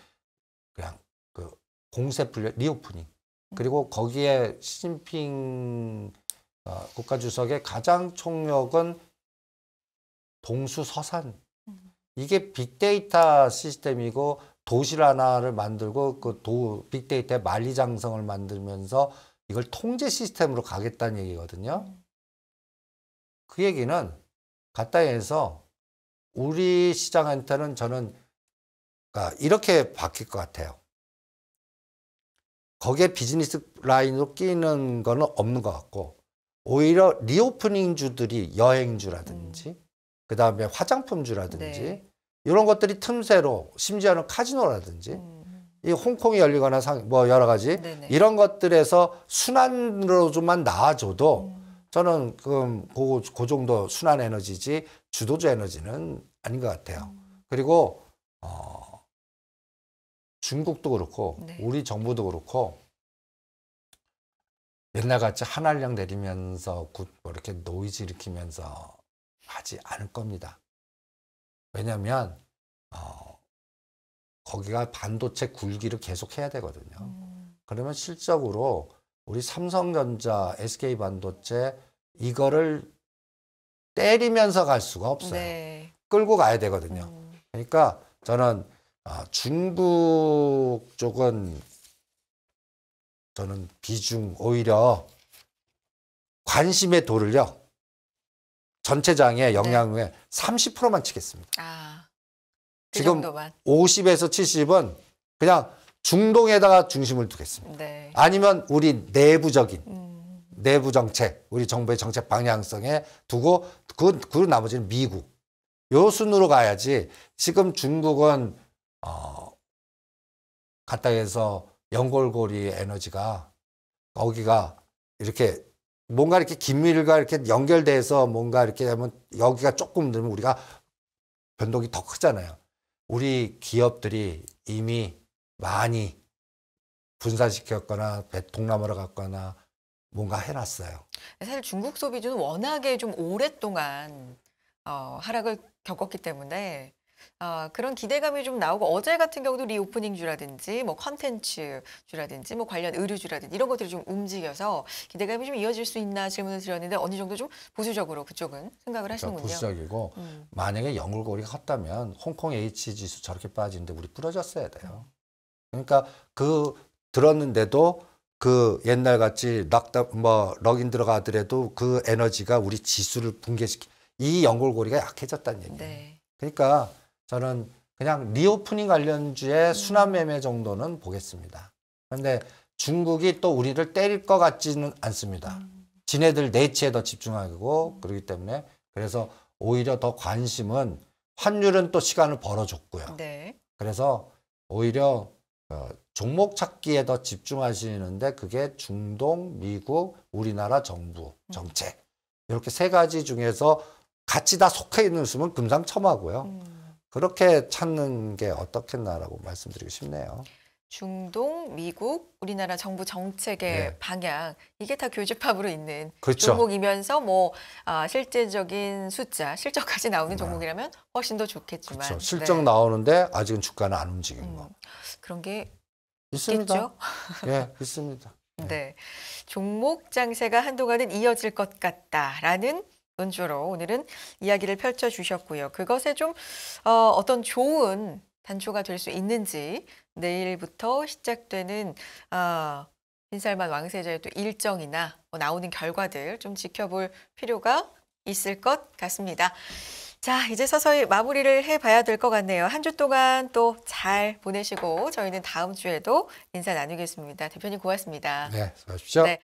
그냥 그 공세 풀려 리오프닝 그리고 거기에 시진핑 어, 국가주석의 가장 총력은 동수서산 음. 이게 빅데이터 시스템이고 도시를 하나를 만들고 그 도, 빅데이터의 만리장성을 만들면서 이걸 통제 시스템으로 가겠다는 얘기거든요. 음. 그 얘기는 갔다이 해서 우리 시장한테는 저는 아, 이렇게 바뀔 것 같아요. 거기에 비즈니스 라인으로 끼는 거는 없는 것 같고 오히려 리오프닝 주들이 여행주라든지 음. 그 다음에 화장품주라든지 네. 이런 것들이 틈새로 심지어는 카지노라든지 음. 음. 이 홍콩이 열리거나 상, 뭐 여러 가지 네네. 네. 이런 것들에서 순환으로만 나와줘도 음. 저는 그 그, 그 정도 순환 에너지지 주도주 에너지는 아닌 것 같아요. 음. 그리고 어, 중국도 그렇고 네. 우리 정부도 그렇고 옛날 같이 한알량 내리면서 굿, 뭐 이렇게 노이즈 일으키면서 하지 않을 겁니다. 왜냐하면 어, 거기가 반도체 굴기를 계속 해야 되거든요. 음. 그러면 실적으로 우리 삼성전자, SK 반도체 이거를 때리면서 갈 수가 없어요. 네. 끌고 가야 되거든요. 음. 그러니까 저는 어, 중국 쪽은 저는 비중 오히려 관심의 도를요 전체장의 네. 영향의 네. 30%만 치겠습니다. 아, 그 지금 정도만. 50에서 70은 그냥 중동에다가 중심을 두겠습니다. 네. 아니면 우리 내부적인 음. 내부 정책, 우리 정부의 정책 방향성에 두고 그, 그 나머지는 미국 요 순으로 가야지 지금 중국은 어, 가닥에서 연골고리 에너지가 거기가 이렇게 뭔가 이렇게 긴밀과 이렇게 연결돼서 뭔가 이렇게 하면 여기가 조금 늘면 우리가 변동이 더 크잖아요. 우리 기업들이 이미 많이 분산시켰거나 배통나무로 갔거나 뭔가 해놨어요. 사실 중국 소비주는 워낙에 좀 오랫동안 어, 하락을 겪었기 때문에 아, 그런 기대감이 좀 나오고 어제 같은 경우도 리오프닝 주라든지 뭐 컨텐츠 주라든지 뭐 관련 의류주라든지 이런 것들이 좀 움직여서 기대감이 좀 이어질 수 있나 질문을 드렸는데 어느 정도 좀 보수적으로 그쪽은 생각을 그러니까 하시는군요. 보수적이고 음. 만약에 영골고리가 컸다면 홍콩 H 지수 저렇게 빠지는데 우리 부러졌어야 돼요. 그러니까 그 들었는데도 그 옛날 같이 락다 뭐 럭인 들어가더라도 그 에너지가 우리 지수를 붕괴시키 이 연골고리가 약해졌다는 얘기예요. 네. 그러니까 저는 그냥 리오프닝 관련주의 순환 매매 정도는 보겠습니다. 그런데 중국이 또 우리를 때릴 것 같지는 않습니다. 지네들 내치에 더 집중하고 그러기 때문에 그래서 오히려 더 관심은 환율은 또 시간을 벌어줬고요. 네. 그래서 오히려 어, 종목 찾기에 더 집중하시는데 그게 중동, 미국, 우리나라 정부 음. 정책 이렇게 세 가지 중에서 같이 다 속해 있는 수은 금상첨화고요. 음. 그렇게 찾는 게 어떻겠나라고 말씀드리고 싶네요. 중동, 미국, 우리나라 정부 정책의 네. 방향 이게 다 교집합으로 있는 그렇죠. 종목이면서 뭐 아, 실제적인 숫자, 실적까지 나오는 네. 종목이라면 훨씬 더 좋겠지만 그렇죠. 실적 네. 나오는데 아직은 주가는 안 움직인 음, 거 그런 게 있습니다. 예, 있습니다. [LAUGHS] 네. 네. 종목 장세가 한동안은 이어질 것 같다라는 논조로 오늘은 이야기를 펼쳐주셨고요. 그것에 좀 어, 어떤 좋은 단초가 될 수 있는지 내일부터 시작되는 어, 아, 빈살만 왕세자의 또 일정이나 뭐 나오는 결과들 좀 지켜볼 필요가 있을 것 같습니다. 자, 이제 서서히 마무리를 해봐야 될 것 같네요. 한 주 동안 또 잘 보내시고 저희는 다음 주에도 인사 나누겠습니다. 대표님 고맙습니다. 네, 수고하십시오. 네.